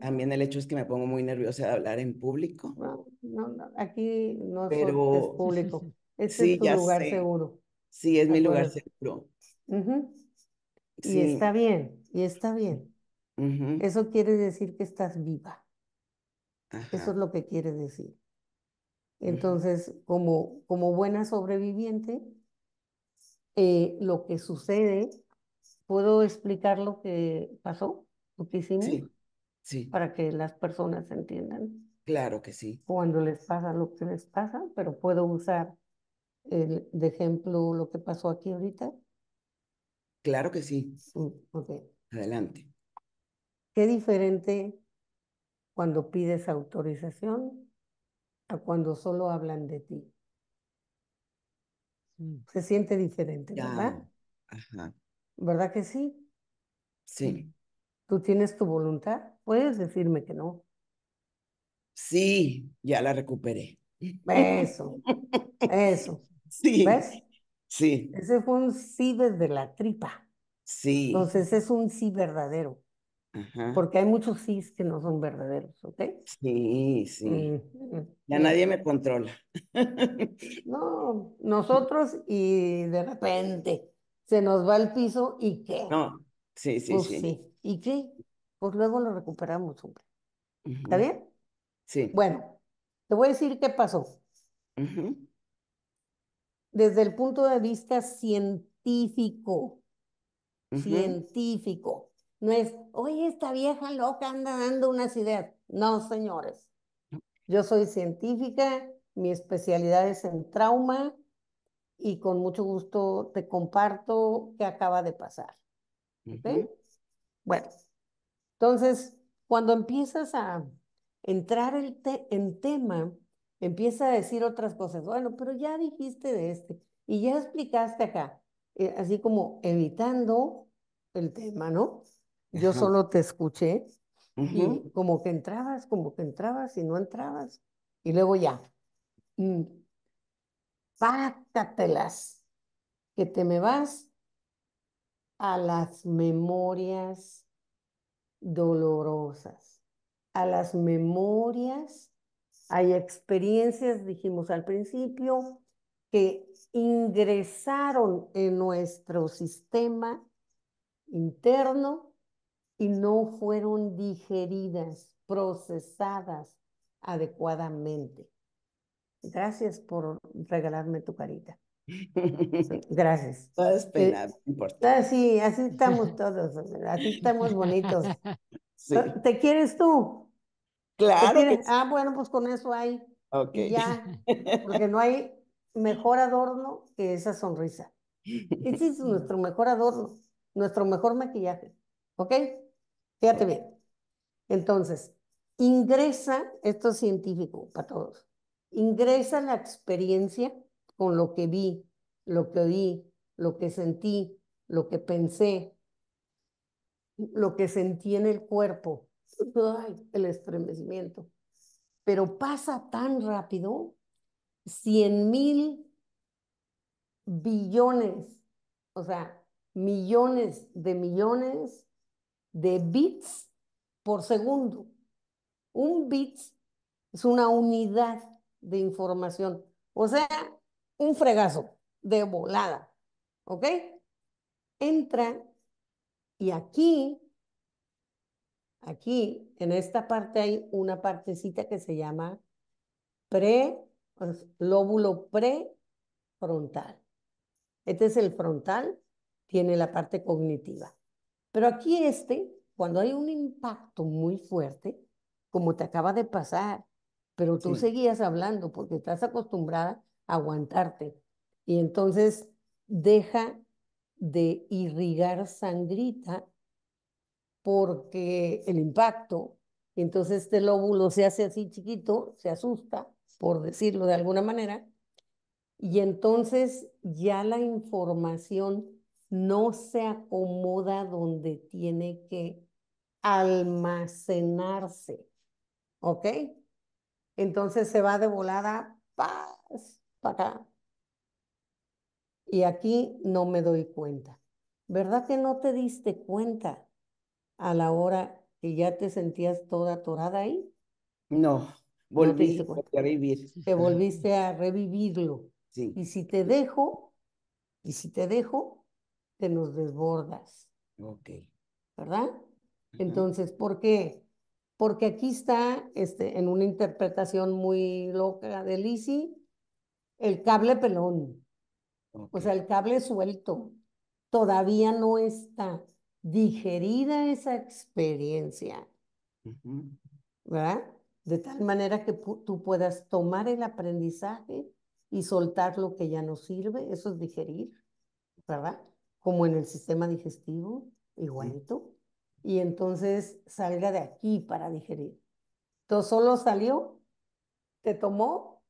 También el hecho es que me pongo muy nerviosa de hablar en público. No, no, aquí no es público. Este es tu lugar seguro. Sí, es mi lugar seguro. Y está bien, y está bien. Eso quiere decir que estás viva. Eso es lo que quiere decir. Entonces, como, como buena sobreviviente, eh, lo que sucede, ¿puedo explicar lo que pasó? Lo que hicimos. Sí. sí. Para que las personas entiendan. Claro que sí. Cuando les pasa lo que les pasa, pero puedo usar el, de ejemplo lo que pasó aquí ahorita Claro que sí. Sí, ok. Adelante. Qué diferente cuando pides autorización a cuando solo hablan de ti. Mm. Se siente diferente, ¿verdad? Ajá. ¿Verdad que sí? Sí. ¿Tú tienes tu voluntad? Puedes decirme que no. Sí, ya la recuperé. Eso, eso. Sí. ¿Ves? Sí. Ese fue un sí desde la tripa. Sí. Entonces es un sí verdadero. Ajá. Porque hay muchos sí que no son verdaderos, ¿ok? Sí, sí. Eh, ya nadie me controla. no, nosotros y de repente se nos va el piso y qué. No, sí, pues sí, sí. ¿Y qué? Pues luego lo recuperamos, hombre. ¿Está bien? Sí. Bueno, te voy a decir qué pasó. Ajá desde el punto de vista científico. Científico. No es, oye, esta vieja loca anda dando unas ideas. No, señores. Yo soy científica, mi especialidad es en trauma y con mucho gusto te comparto qué acaba de pasar. Bueno, entonces, cuando empiezas a entrar el en tema, empieza a decir otras cosas. Bueno, pero ya dijiste de este y ya explicaste acá, eh, así como evitando el tema, ¿no? Yo solo te escuché y como que entrabas, como que entrabas y no entrabas. Y luego ya, mm, pátatelas, que te me vas a las memorias dolorosas, a las memorias hay experiencias, dijimos al principio, que ingresaron en nuestro sistema interno y no fueron digeridas, procesadas adecuadamente. Gracias por regalarme tu carita. Gracias. Todas eh, penas, ah, Sí, así estamos todos, así estamos bonitos. ¿Te quieres tú? Pues claro. Ah, bueno, pues con eso hay. Ok. Ya, porque no hay mejor adorno que esa sonrisa. Ese es nuestro mejor adorno, nuestro mejor maquillaje. ¿Ok? Fíjate bien. Entonces, ingresa, esto es científico para todos, ingresa la experiencia con lo que vi, lo que oí, lo que sentí, lo que pensé, lo que sentí en el cuerpo, el estremecimiento. Pero pasa tan rápido, 100 mil billones, o sea, millones de millones de bits por segundo. Un bit es una unidad de información, o sea, un fregazo de volada, ¿ok? Entra y aquí Aquí, en esta parte, hay una partecita que se llama pre, lóbulo prefrontal. Este es el frontal, tiene la parte cognitiva. Pero aquí este, cuando hay un impacto muy fuerte, como te acaba de pasar, pero tú seguías hablando porque estás acostumbrada a aguantarte. Y entonces deja de irrigar sangrita porque el impacto, entonces este lóbulo se hace así chiquito, se asusta, por decirlo de alguna manera, y entonces ya la información no se acomoda donde tiene que almacenarse, ¿ok? Entonces se va de volada para acá. Y aquí no me doy cuenta. ¿Verdad que no te diste cuenta? a la hora que ya te sentías toda atorada ahí? No, volví a revivir. Te volviste a revivirlo. Y si te dejo, y si te dejo, te nos desbordas. Ok. ¿Verdad? Entonces, ¿por qué? Porque aquí está, este, en una interpretación muy loca de Lisi, el cable pelón. O sea, el cable suelto. Todavía no está digerida esa experiencia, ¿verdad? De tal manera que tú puedas tomar el aprendizaje y soltar lo que ya no sirve, eso es digerir, ¿verdad? Como en el sistema digestivo, y Y entonces salga de aquí para digerir. Entonces solo salió, te tomó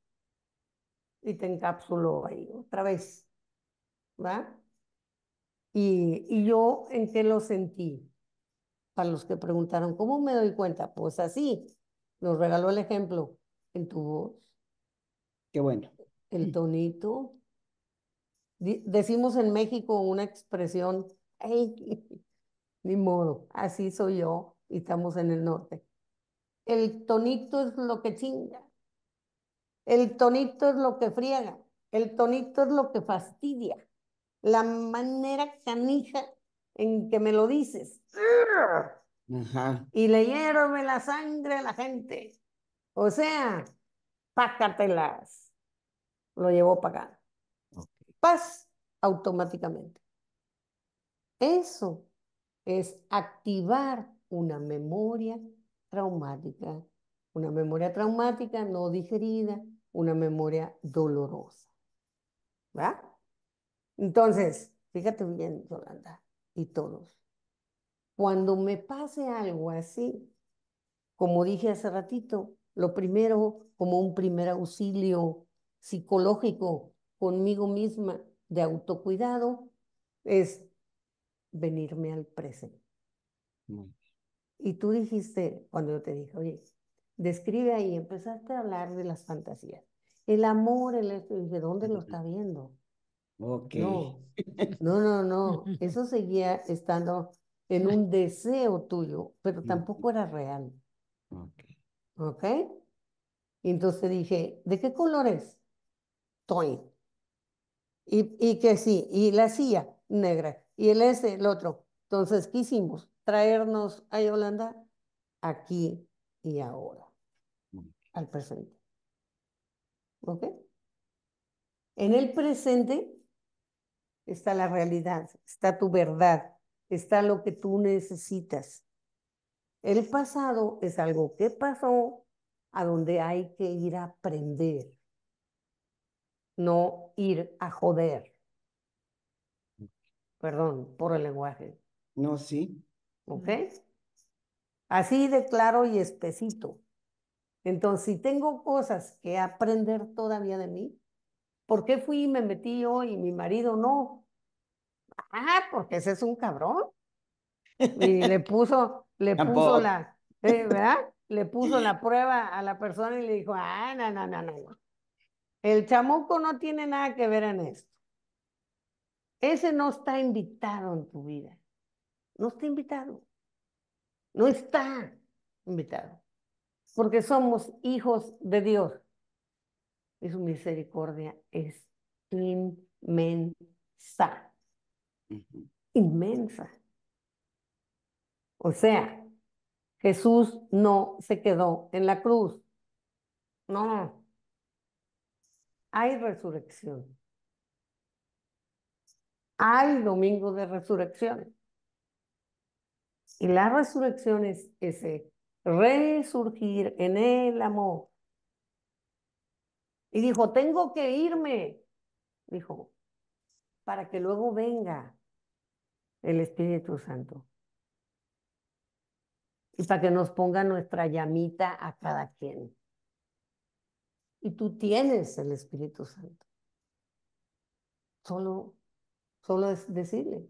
y te encapsuló ahí otra vez, ¿verdad? Y, yo en qué lo sentí. Para los que preguntaron, ¿cómo me doy cuenta? Pues así, nos regaló el ejemplo en tu voz. Qué bueno. El mm. tonito. Decimos en México una expresión, ¡ay, ni modo, así soy yo y estamos en el norte. El tonito es lo que chinga. El tonito es lo que friega. El tonito es lo que fastidia la manera canija en que me lo dices. Y le hierve la sangre a la gente. O sea, pácatelas. Lo llevó pagado acá. Paz automáticamente. Eso es activar una memoria traumática. Una memoria traumática no digerida, una memoria dolorosa. ¿Verdad? Entonces, fíjate bien, Yolanda, y todos. Cuando me pase algo así, como dije hace ratito, lo primero como un primer auxilio psicológico conmigo misma de autocuidado es venirme al presente. Y tú dijiste, cuando yo te dije, oye, describe ahí, empezaste a hablar de las fantasías. El amor, el, ¿de dónde lo está viendo? Ok. No, no, no, Eso seguía estando en un deseo tuyo, pero tampoco era real. Ok. Ok. entonces dije, ¿de qué color es? Toy. Y, y que sí, y la silla negra, y el ese, el otro. Entonces, quisimos Traernos a Yolanda aquí y ahora, al presente. ¿Ok? En el presente está la realidad, está tu verdad, está lo que tú necesitas. El pasado es algo que pasó a donde hay que ir a aprender, no ir a joder. Perdón por el lenguaje. No, sí. ¿Ok? Así de claro y espesito. Entonces, si tengo cosas que aprender todavía de mí, ¿Por qué fui y me metí yo y mi marido no? Ah, porque ese es un cabrón. Y le puso, le puso la, eh, ¿verdad? Le puso la prueba a la persona y le dijo, ah, no, no, no, no. El chamuco no tiene nada que ver en esto. Ese no está invitado en tu vida. No está invitado. No está invitado. Porque somos hijos de Dios y su misericordia es inmensa. Inmensa. O sea, Jesús no se quedó en la cruz. No. Hay resurrección. Hay domingo de resurrección. Y la resurrección es ese resurgir en el amor y dijo, tengo que irme. Dijo, para que luego venga el Espíritu Santo. Y para que nos ponga nuestra llamita a cada quien. Y tú tienes el Espíritu Santo. Solo, solo es decirle,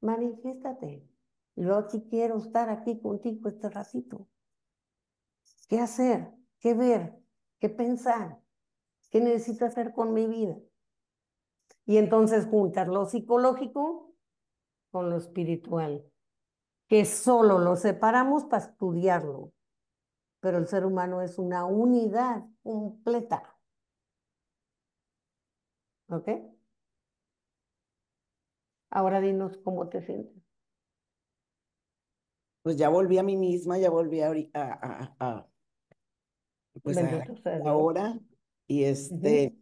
manifiéstate. Yo aquí quiero estar aquí contigo este ratito. ¿Qué hacer? ¿Qué ver? qué pensar, qué necesito hacer con mi vida. Y entonces juntar lo psicológico con lo espiritual, que solo lo separamos para estudiarlo, pero el ser humano es una unidad completa. ¿Ok? Ahora dinos cómo te sientes. Pues ya volví a mí misma, ya volví a, a, pues ahora, y este,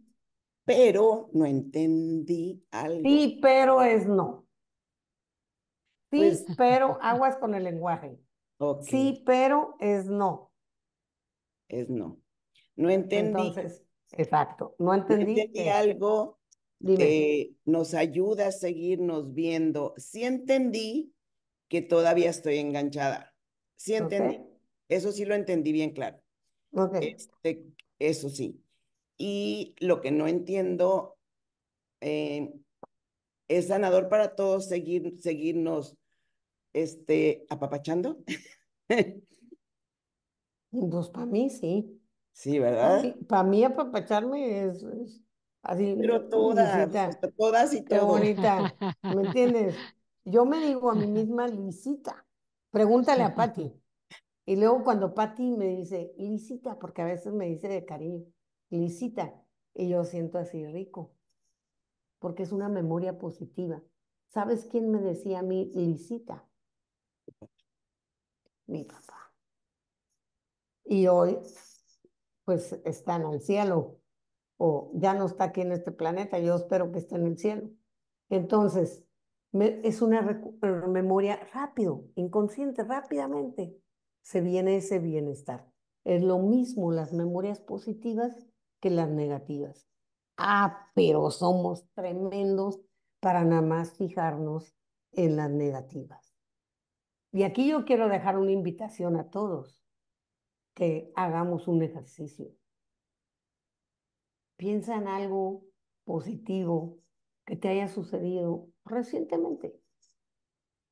pero no entendí algo. Sí, pero es no. Pues sí, pero aguas con el lenguaje. Okay. Sí, pero es no. Es no. No entendí. Entonces, exacto, no entendí. que algo. Eh, nos ayuda a seguirnos viendo. Sí entendí que todavía estoy enganchada. Sí entendí. Eso sí lo entendí bien claro. Este, eso sí. Y lo que no entiendo, eh, es sanador para todos seguir, seguirnos este, apapachando. pues para mí sí. Sí, ¿verdad? para mí apapacharme es, así. Pero mm, todas, y todas y bonita, ¿me entiendes? Yo me digo a mí misma Luisita, pregúntale a Patti, y luego cuando Patti me dice, Lisita, porque a veces me dice de cariño, Lisita, y yo siento así rico, porque es una memoria positiva. ¿Sabes quién me decía a mí, Lisita? Mi papá. Y hoy, pues está en el cielo, o ya no está aquí en este planeta, yo espero que esté en el cielo. Entonces, es una eh, memoria rápido, inconsciente, rápidamente se viene ese bienestar. Es lo mismo las memorias positivas que las negativas. Ah, pero somos tremendos para nada más fijarnos en las negativas. Y aquí yo quiero dejar una invitación a todos que hagamos un ejercicio. Piensa en algo positivo que te haya sucedido recientemente.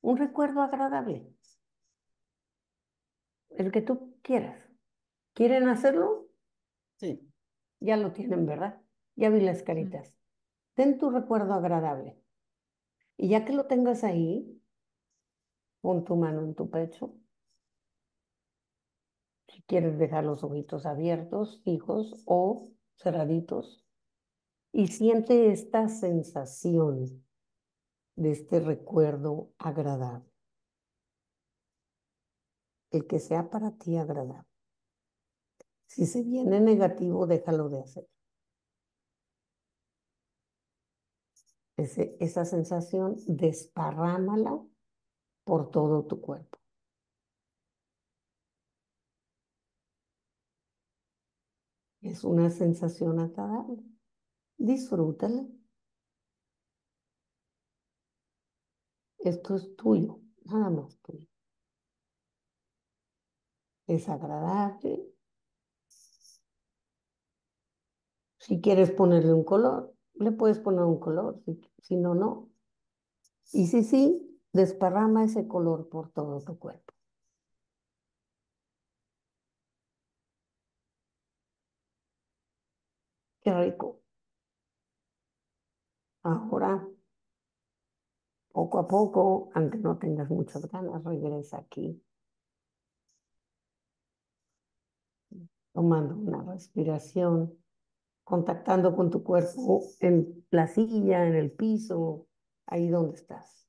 Un recuerdo agradable el que tú quieras. ¿Quieren hacerlo? Sí. Ya lo tienen, ¿verdad? Ya vi las caritas. Ten tu recuerdo agradable. Y ya que lo tengas ahí, pon tu mano en tu pecho. Si quieres dejar los ojitos abiertos, fijos o cerraditos. Y siente esta sensación de este recuerdo agradable el que sea para ti agradable. Si se viene negativo, déjalo de hacer. esa sensación, desparrámala por todo tu cuerpo. Es una sensación agradable. Disfrútala. Esto es tuyo, nada más tuyo. Es agradable. Si quieres ponerle un color, le puedes poner un color, si, si no, no. Y si sí, desparrama ese color por todo tu cuerpo. Qué rico. Ahora, poco a poco, aunque no tengas muchas ganas, regresa aquí tomando una respiración, contactando con tu cuerpo en la silla, en el piso, ahí donde estás.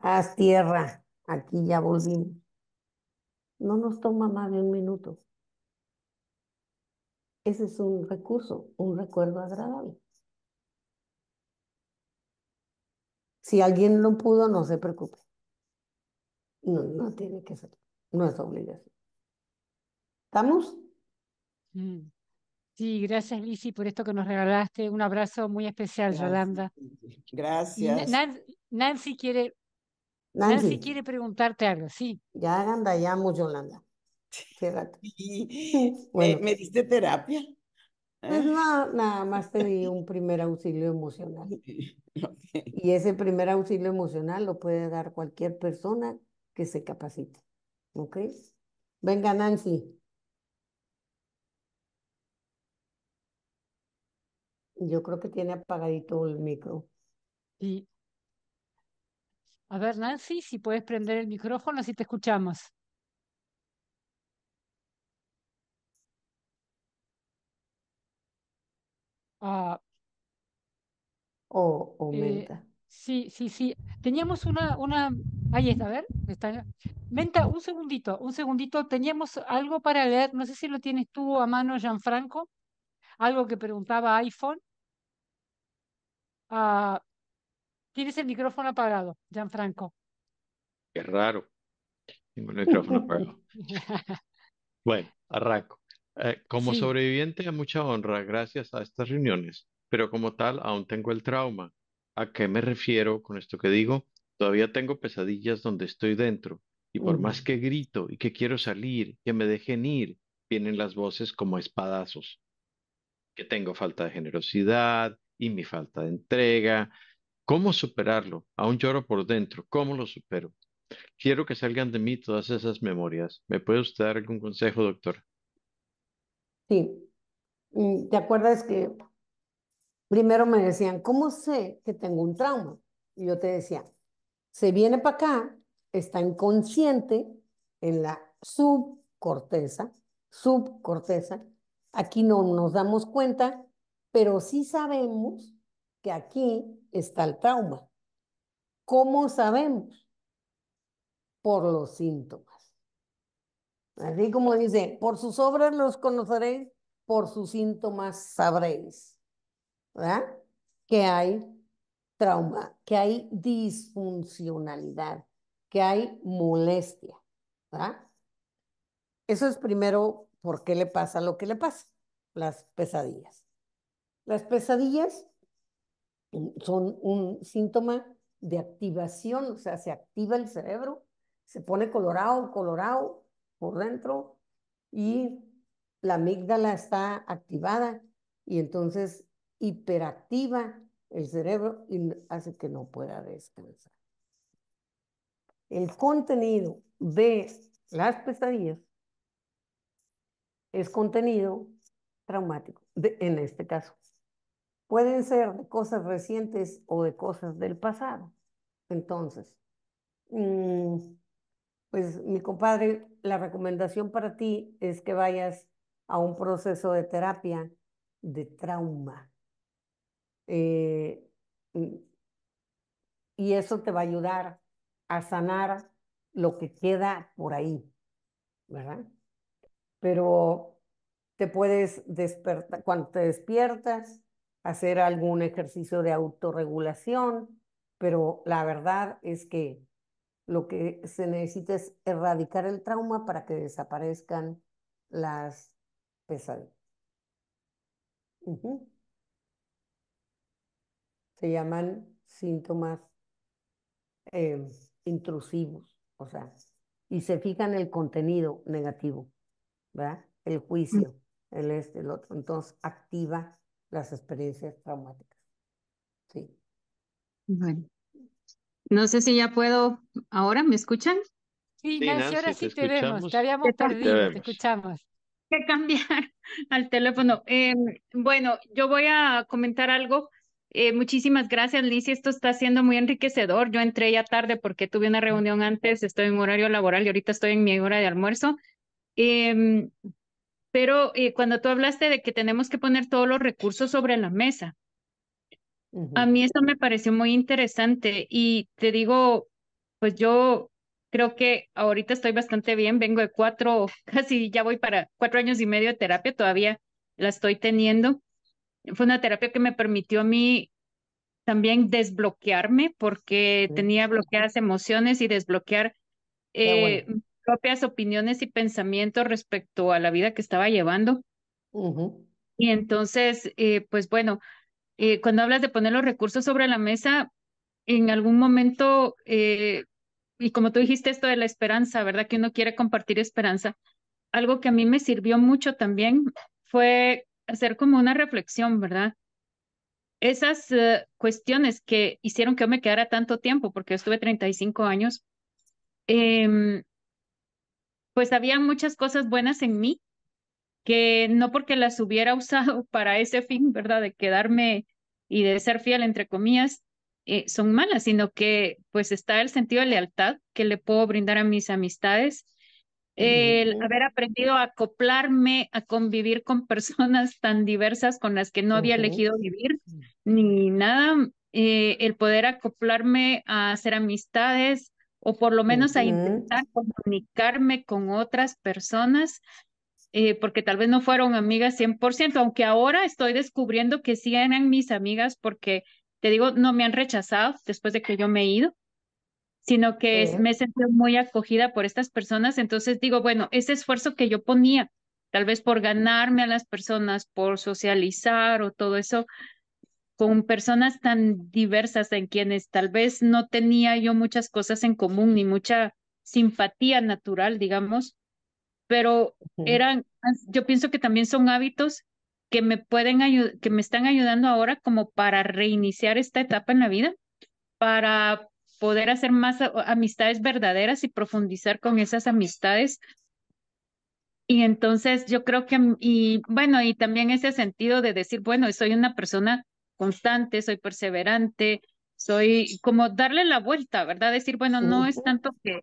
Haz tierra, aquí ya volvimos. No nos toma más de un minuto. Ese es un recurso, un recuerdo agradable. Si alguien no pudo, no se preocupe. No, no tiene que ser, no es obligación. ¿Estamos? Mm. Sí, gracias Lisi por esto que nos regalaste. Un abrazo muy especial, Yolanda. Gracias. Nancy quiere Nancy. quiere preguntarte algo, sí. Ya anda ya Yolanda. ¿Quédate. Eh, ¿Me, diste terapia? Es pues eh. no, nada más te di un primer auxilio emocional. Y ese primer auxilio emocional lo puede dar cualquier persona que se capacite. ¿Ok? Venga, Nancy. Yo creo que tiene apagadito el micro. Sí. A ver, Nancy, si puedes prender el micrófono, si te escuchamos. Ah, o eh, aumenta. sí, sí, sí. Teníamos una, una, ahí está, a ver, está. Menta, un segundito, un segundito. Teníamos algo para leer, no sé si lo tienes tú a mano, Gianfranco, algo que preguntaba iPhone. Ah, tienes el micrófono apagado, Gianfranco. Qué raro. Tengo el micrófono apagado. Bueno, arranco. Eh, como sobreviviente a mucha honra gracias a estas reuniones, pero como tal aún tengo el trauma. ¿A qué me refiero con esto que digo? Todavía tengo pesadillas donde estoy dentro, y por más que grito y que quiero salir, que me dejen ir, vienen las voces como espadazos, que tengo falta de generosidad, y mi falta de entrega. ¿Cómo superarlo? Aún lloro por dentro. ¿Cómo lo supero? Quiero que salgan de mí todas esas memorias. ¿Me puede usted dar algún consejo, doctor? Sí. ¿Te acuerdas que primero me decían, ¿cómo sé que tengo un trauma? Y yo te decía, se viene para acá, está inconsciente en la subcorteza, subcorteza. Aquí no nos damos cuenta pero sí sabemos que aquí está el trauma. ¿Cómo sabemos? Por los síntomas. Así como dice, por sus obras los conoceréis, por sus síntomas sabréis. ¿Verdad? Que hay trauma, que hay disfuncionalidad, que hay molestia. ¿verdad? Eso es primero por qué le pasa lo que le pasa, las pesadillas. Las pesadillas son un síntoma de activación, o sea, se activa el cerebro, se pone colorado, colorado por dentro y la amígdala está activada y entonces hiperactiva el cerebro y hace que no pueda descansar. El contenido de las pesadillas es contenido traumático, en este caso. Pueden ser de cosas recientes o de cosas del pasado. Entonces, mm, pues mi compadre, la recomendación para ti es que vayas a un proceso de terapia de trauma. Eh, mm, y eso te va a ayudar a sanar lo que queda por ahí, ¿verdad? Pero te puedes despertar, cuando te despiertas, hacer algún ejercicio de autorregulación, pero la verdad es que lo que se necesita es erradicar el trauma para que desaparezcan las pesadillas. Se llaman síntomas em, intrusivos, o sea, y se fijan el contenido negativo, ¿verdad? El juicio, el este, el otro. Entonces activa las experiencias traumáticas. Sí. Bueno. No sé si ya puedo. ¿Ahora me escuchan? Sí, ahora sí te, vemos. Te perdido, te, escuchamos. Que cambiar al teléfono. Eh, bueno, yo voy a comentar algo. Eh, muchísimas gracias, Liz. Esto está siendo muy enriquecedor. Yo entré ya tarde porque tuve una reunión antes, estoy en horario laboral y ahorita estoy en mi hora de almuerzo. Em, pero eh, cuando tú hablaste de que tenemos que poner todos los recursos sobre la mesa, a mí eso me pareció muy interesante y te digo, pues yo creo que ahorita estoy bastante bien, vengo de cuatro, casi ya voy para cuatro años y medio de terapia, todavía la estoy teniendo. Fue una terapia que me permitió a mí también desbloquearme porque tenía bloqueadas emociones y desbloquear propias opiniones y pensamientos respecto a la vida que estaba llevando. Y entonces, eh, pues bueno, eh, cuando hablas de poner los recursos sobre la mesa, en algún momento, eh, y como tú dijiste esto de la esperanza, ¿verdad? Que uno quiere compartir esperanza. Algo que a mí me sirvió mucho también fue hacer como una reflexión, ¿verdad? Esas cuestiones que hicieron que yo me quedara tanto tiempo, porque yo estuve 35 años, eh, pues había muchas cosas buenas en mí que no porque las hubiera usado para ese fin, ¿verdad? De quedarme y de ser fiel, entre comillas, eh, son malas, sino que pues está el sentido de lealtad que le puedo brindar a mis amistades, el haber aprendido a acoplarme, a convivir con personas tan diversas con las que no había elegido vivir, ni nada, eh, el poder acoplarme a hacer amistades, o por lo menos a intentar comunicarme con otras personas, eh, porque tal vez no fueron amigas 100%, aunque ahora estoy descubriendo que sí eran mis amigas porque, te digo, no me han rechazado después de que yo me he ido, sino que me sentí muy acogida por estas personas, entonces digo, bueno, ese esfuerzo que yo ponía, tal vez por ganarme a las personas, por socializar o todo eso, con personas tan diversas en quienes tal vez no tenía yo muchas cosas en común ni mucha simpatía natural, digamos, pero eran, yo pienso que también son hábitos que me pueden ayudar, que me están ayudando ahora como para reiniciar esta etapa en la vida, para poder hacer más amistades verdaderas y profundizar con esas amistades. Y entonces yo creo que, y bueno, y también ese sentido de decir, bueno, soy una persona constante, soy perseverante, soy como darle la vuelta, ¿verdad? Decir, bueno, no es tanto que,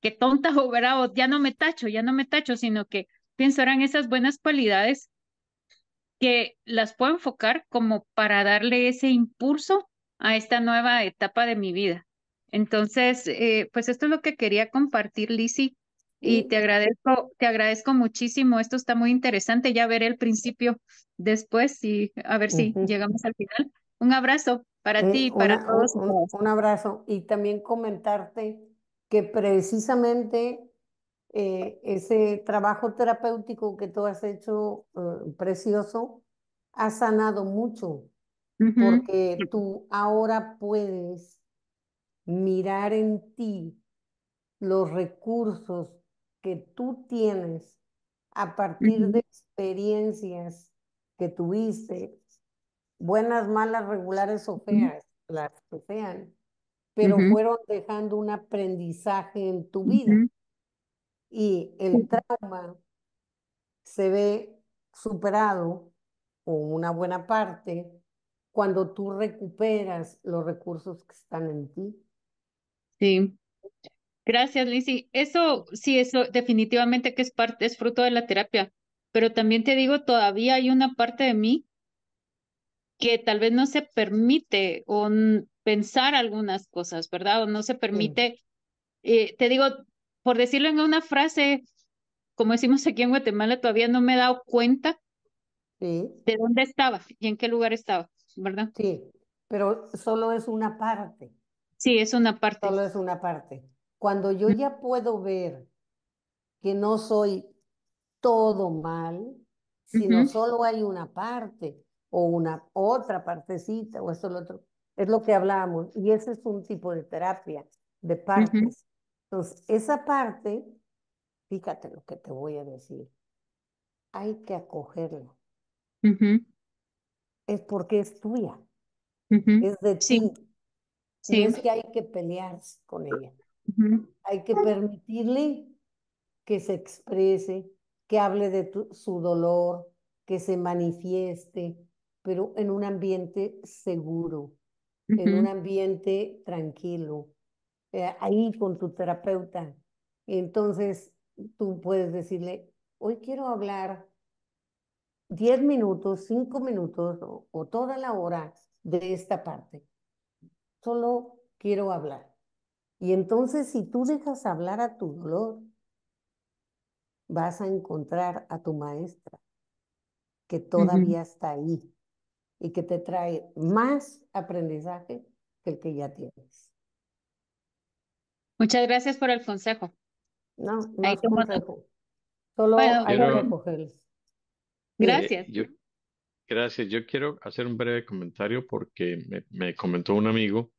que tonta o, o ya no me tacho, ya no me tacho, sino que pienso en esas buenas cualidades que las puedo enfocar como para darle ese impulso a esta nueva etapa de mi vida. Entonces, eh, pues esto es lo que quería compartir, Lisi. Y te agradezco, te agradezco muchísimo. Esto está muy interesante. Ya veré el principio después y a ver si llegamos al final. Un abrazo para ti y para todos. Un, abrazo. Y también comentarte que precisamente eh, ese trabajo terapéutico que tú has hecho eh, precioso ha sanado mucho, porque tú ahora puedes mirar en ti los recursos que tú tienes a partir de experiencias que tuviste, buenas, malas, regulares o feas, las que pero fueron dejando un aprendizaje en tu vida. Y el trauma se ve superado, o una buena parte, cuando tú recuperas los recursos que están en ti. Sí. Gracias, Lizzy. Eso sí, eso definitivamente que es parte, es fruto de la terapia, pero también te digo, todavía hay una parte de mí que tal vez no se permite pensar algunas cosas, ¿verdad? O no se permite, eh, te digo, por decirlo en una frase, como decimos aquí en Guatemala, todavía no me he dado cuenta de dónde estaba y en qué lugar estaba, ¿verdad? Sí, pero solo es una parte. Sí, es una parte. Solo es una parte. Cuando yo ya puedo ver que no soy todo mal, sino solo hay una parte o una otra partecita o eso lo otro, es lo que hablábamos y ese es un tipo de terapia de partes. Entonces, esa parte, fíjate lo que te voy a decir, hay que acogerla. Es porque es tuya, es de ti. Sí. es que hay que pelear con ella. Hay que permitirle que se exprese, que hable de su dolor, que se manifieste, pero en un ambiente seguro, en un ambiente tranquilo, eh, ahí con tu terapeuta. Entonces tú puedes decirle, hoy quiero hablar 10 minutos, 5 minutos o toda la hora de esta parte. Solo quiero hablar. Y entonces si tú dejas hablar a tu dolor, vas a encontrar a tu maestra, que todavía está ahí y que te trae más aprendizaje que el que ya tienes. Muchas gracias por el consejo. No, no es consejo. Solo hay que Gracias. gracias. Yo quiero hacer un breve comentario porque me comentó un amigo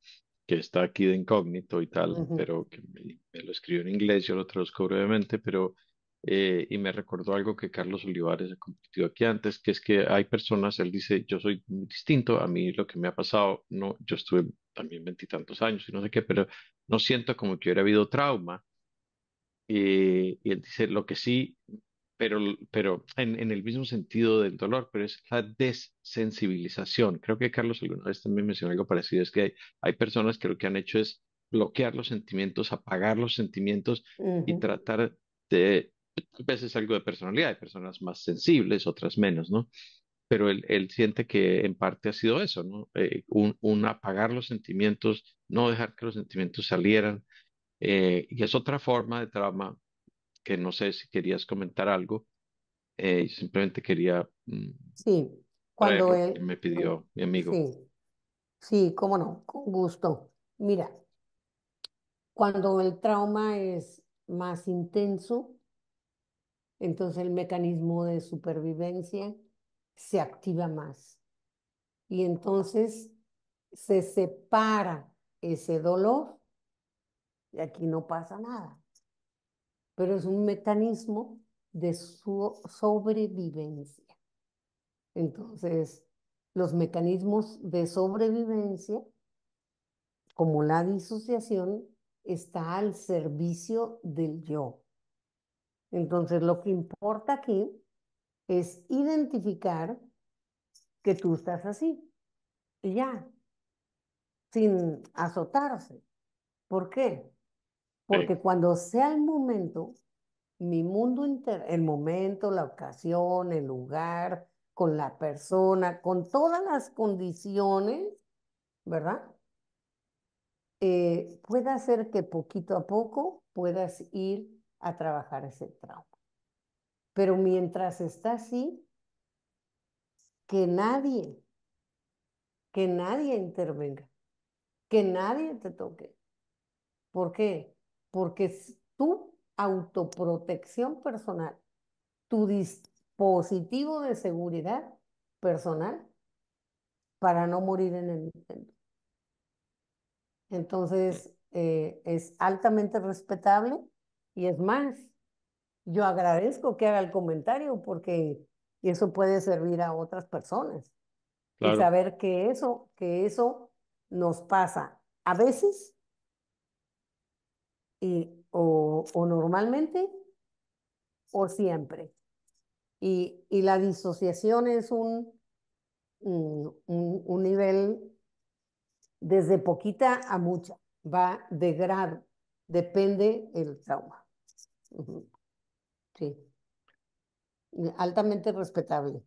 que está aquí de incógnito y tal, pero que me, lo escribió en inglés, yo lo traduzco brevemente, pero eh, y me recordó algo que Carlos Olivares ha compartido aquí antes, que es que hay personas, él dice, yo soy muy distinto, a mí lo que me ha pasado, no, yo estuve también veintitantos años y no sé qué, pero no siento como que hubiera habido trauma. Eh, y él dice, lo que sí pero, pero en, en, el mismo sentido del dolor, pero es la desensibilización. Creo que Carlos alguna vez también mencionó algo parecido, es que hay, hay personas que lo que han hecho es bloquear los sentimientos, apagar los sentimientos y tratar de, a veces algo de personalidad, hay personas más sensibles, otras menos, ¿no? Pero él, él siente que en parte ha sido eso, ¿no? Eh, un, apagar los sentimientos, no dejar que los sentimientos salieran, eh, y es otra forma de trauma que no sé si querías comentar algo. Eh, simplemente quería... Mm, sí, cuando... Él, me pidió mi amigo. Sí, sí, cómo no, con gusto. Mira, cuando el trauma es más intenso, entonces el mecanismo de supervivencia se activa más. Y entonces se separa ese dolor y aquí no pasa nada pero es un mecanismo de sobrevivencia. Entonces, los mecanismos de sobrevivencia, como la disociación, está al servicio del yo. Entonces, lo que importa aquí es identificar que tú estás así, y ya, sin azotarse. ¿Por qué? Porque cuando sea el momento, mi mundo interno, el momento, la ocasión, el lugar, con la persona, con todas las condiciones, ¿verdad? Eh, puede pueda hacer que poquito a poco puedas ir a trabajar ese trauma. Pero mientras está así, que nadie, que nadie intervenga, que nadie te toque. ¿Por qué? porque es tu autoprotección personal, tu dispositivo de seguridad personal para no morir en el intento. Entonces, eh, es altamente respetable y es más, yo agradezco que haga el comentario porque eso puede servir a otras personas. Y saber que eso, que eso nos pasa a veces eh, o, normalmente o siempre. Y, la disociación es un, un, nivel desde poquita a mucha, va de grado, depende el trauma. Sí. Altamente respetable.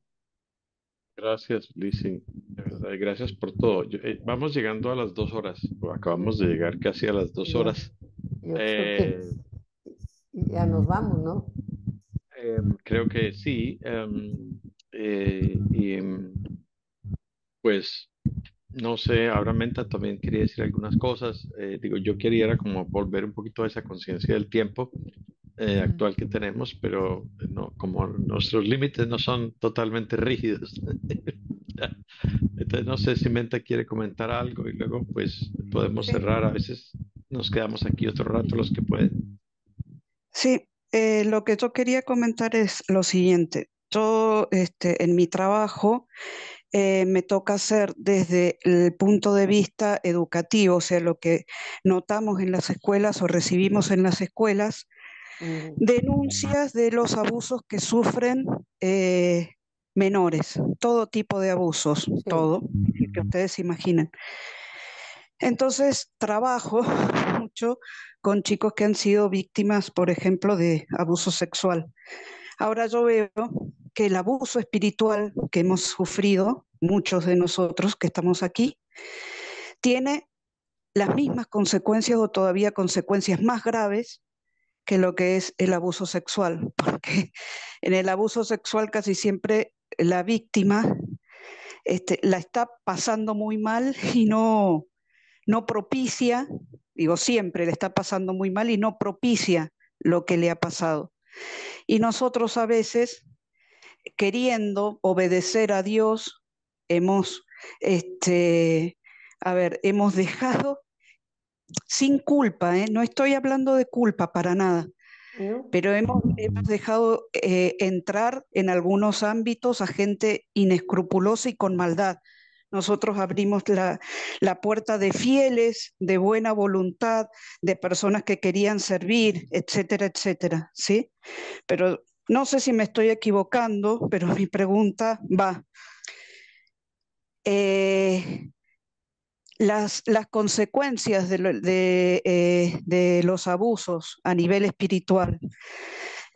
Gracias, Lizzy. gracias por todo. Eh, vamos llegando a las dos horas. Acabamos de llegar casi a las dos horas. Eh, ya nos vamos, ¿no? Em, creo que sí. Em, eh, em, pues no sé, ahora Menta también quería decir algunas cosas. digo, yo quería era como volver un poquito a esa conciencia del tiempo eh, actual que tenemos, pero como nuestros límites no son totalmente rígidos. Entonces, no sé si Menta quiere comentar algo y luego pues podemos cerrar. A veces nos quedamos aquí otro rato los que pueden. Sí, eh, lo que yo quería comentar es lo siguiente. todo este, en mi trabajo eh, me toca hacer desde el punto de vista educativo, o sea, lo que notamos en las escuelas o recibimos en las escuelas Mm. denuncias de los abusos que sufren eh, menores, todo tipo de abusos, todo, que mm. ustedes imaginan. Entonces, trabajo mucho con chicos que han sido víctimas, por ejemplo, de abuso sexual. Ahora yo veo que el abuso espiritual que hemos sufrido, muchos de nosotros que estamos aquí, tiene las mismas consecuencias o todavía consecuencias más graves que lo que es el abuso sexual, porque en el abuso sexual casi siempre la víctima este, la está pasando muy mal y no, no propicia, digo siempre le está pasando muy mal y no propicia lo que le ha pasado. Y nosotros a veces, queriendo obedecer a Dios, hemos, este, a ver, hemos dejado sin culpa, ¿eh? no estoy hablando de culpa para nada, pero hemos, dejado eh, entrar en algunos ámbitos a gente inescrupulosa y con maldad. Nosotros abrimos la, puerta de fieles, de buena voluntad, de personas que querían servir, etcétera, etcétera, ¿sí? Pero no sé si me estoy equivocando, pero mi pregunta va. Eh, las, consecuencias eh, de, los abusos a nivel espiritual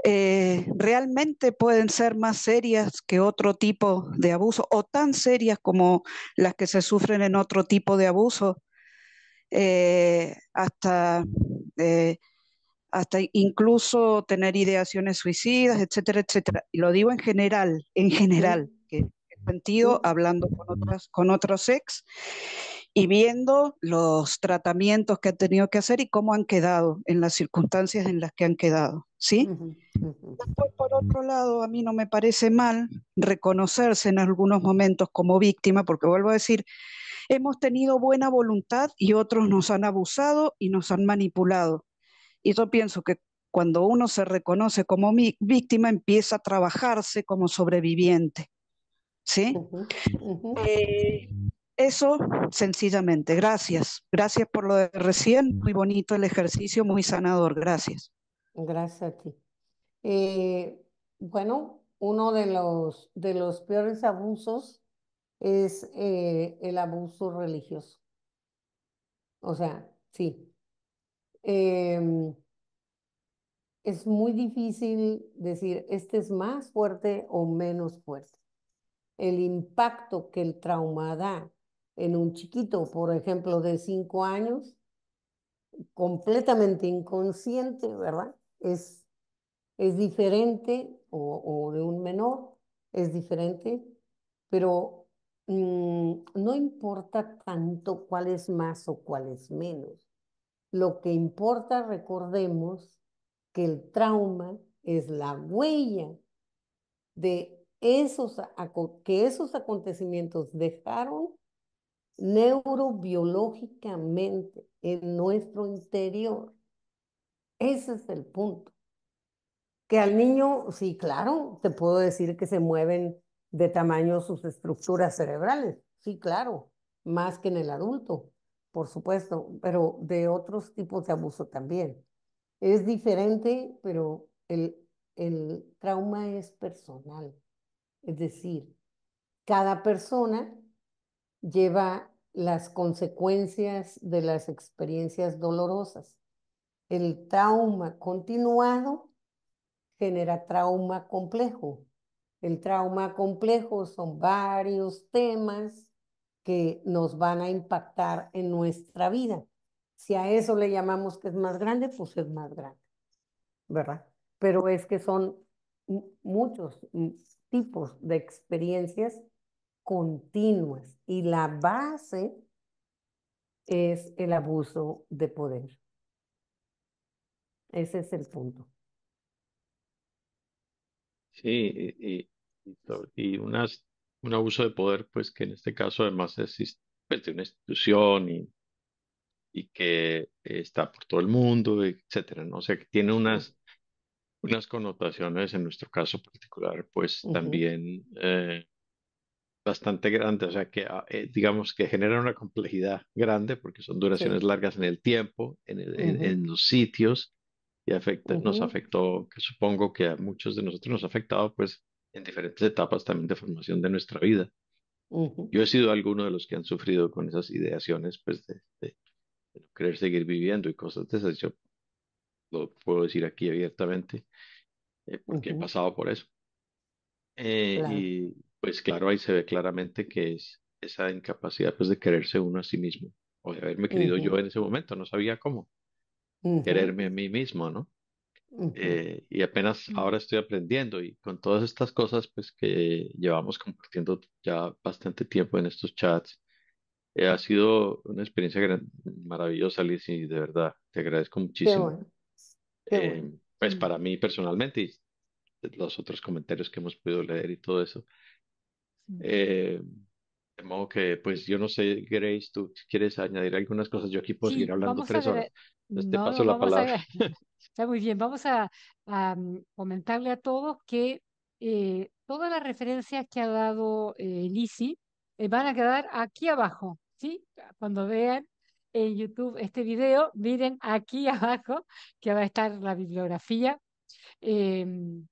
eh, realmente pueden ser más serias que otro tipo de abuso o tan serias como las que se sufren en otro tipo de abuso, eh, hasta, hasta incluso tener ideaciones suicidas, etcétera, etcétera. Y lo digo en general, en general, que en sentido, hablando con, otras, con otros ex y viendo los tratamientos que han tenido que hacer y cómo han quedado en las circunstancias en las que han quedado, ¿sí? Por, otro lado, a mí no me parece mal reconocerse en algunos momentos como víctima, porque vuelvo a decir, hemos tenido buena voluntad y otros nos han abusado y nos han manipulado. Y yo pienso que cuando uno se reconoce como víctima, empieza a trabajarse como sobreviviente. ¿Sí? Eh, eso sencillamente, gracias. Gracias por lo de recién, muy bonito el ejercicio, muy sanador, gracias. Gracias a ti. Eh, bueno, uno de los, de los peores abusos es eh, el abuso religioso. O sea, sí. Em, es muy difícil decir, este es más fuerte o menos fuerte. El impacto que el trauma da en un chiquito, por ejemplo, de cinco años, completamente inconsciente, ¿verdad? Es, es diferente, o, de un menor, es diferente, pero mm, no importa tanto cuál es más o cuál es menos. Lo que importa, recordemos, que el trauma es la huella de esos, que esos acontecimientos dejaron neurobiológicamente en nuestro interior. Ese es el punto. Que al niño, sí, claro, te puedo decir que se mueven de tamaño sus estructuras cerebrales, sí, claro, más que en el adulto, por supuesto, pero de otros tipos de abuso también. Es diferente, pero el, el trauma es personal. Es decir, cada persona lleva las consecuencias de las experiencias dolorosas. El trauma continuado genera trauma complejo. El trauma complejo son varios temas que nos van a impactar en nuestra vida. Si a eso le llamamos que es más grande, pues es más grande, ¿verdad? Pero es que son muchos mm, tipos de experiencias continuas y la base es el abuso de poder. Ese es el punto. Sí, y, unas, un abuso de poder, pues que en este caso además es pues, de una institución y, que está por todo el mundo, etcétera, ¿no? O sea, que tiene unas, unas connotaciones, en nuestro caso particular, pues también eh, bastante grande, o sea que ah, eh, digamos que genera una complejidad grande porque son duraciones largas en el tiempo, en, en, los sitios y nos afectó, que supongo que a muchos de nosotros nos ha afectado pues en diferentes etapas también de formación de nuestra vida. Yo he sido alguno de los que han sufrido con esas ideaciones pues de, querer seguir viviendo y cosas de esas, yo lo puedo decir aquí abiertamente eh, porque he pasado por eso. Eh, y, pues claro, ahí se ve claramente que es esa incapacidad pues de quererse uno a sí mismo, o de haberme querido yo en ese momento, no sabía cómo quererme a mí mismo, ¿no? eh, y apenas mm. ahora estoy aprendiendo y con todas estas cosas pues que llevamos compartiendo ya bastante tiempo en estos chats, eh, ha sido una experiencia maravillosa, Liz, y de verdad te agradezco muchísimo. Eh, pues mm. para mí personalmente y los otros comentarios que hemos podido leer y todo eso, eh, de modo que, pues yo no sé, Grace, tú quieres añadir algunas cosas. Yo aquí puedo seguir hablando tres horas. te paso la palabra. Está muy bien. Vamos a, a mm, comentarle a todos que eh, todas las referencias que ha dado eh, eh, van a quedar aquí abajo. ¿sí? Cuando vean en YouTube este video, miren aquí abajo que va a estar la bibliografía. Em,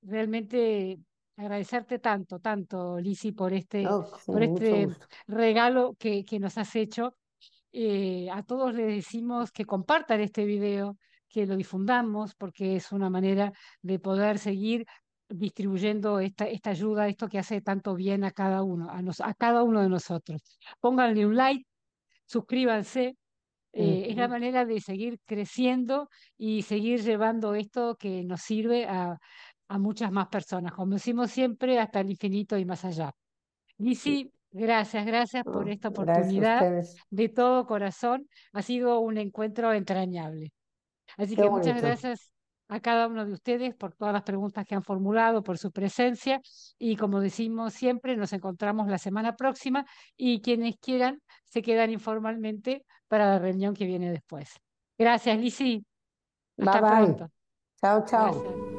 realmente agradecerte tanto, tanto, Lisi, por este, por este regalo que, que, nos has hecho. Eh, a todos les decimos que compartan este video, que lo difundamos, porque es una manera de poder seguir distribuyendo esta, esta ayuda, esto que hace tanto bien a cada uno, a, nos, a cada uno de nosotros. Pónganle un like, suscríbanse, eh, Es la manera de seguir creciendo y seguir llevando esto que nos sirve a, a muchas más personas, como decimos siempre, hasta el infinito y más allá. Y sí, gracias, gracias por esta oportunidad de todo corazón. Ha sido un encuentro entrañable. Así que muchas gracias a cada uno de ustedes por todas las preguntas que han formulado, por su presencia y como decimos siempre, nos encontramos la semana próxima y quienes quieran se quedan informalmente para la reunión que viene después. Gracias, Lisi. Hasta bye, bye. pronto. Chao, chao.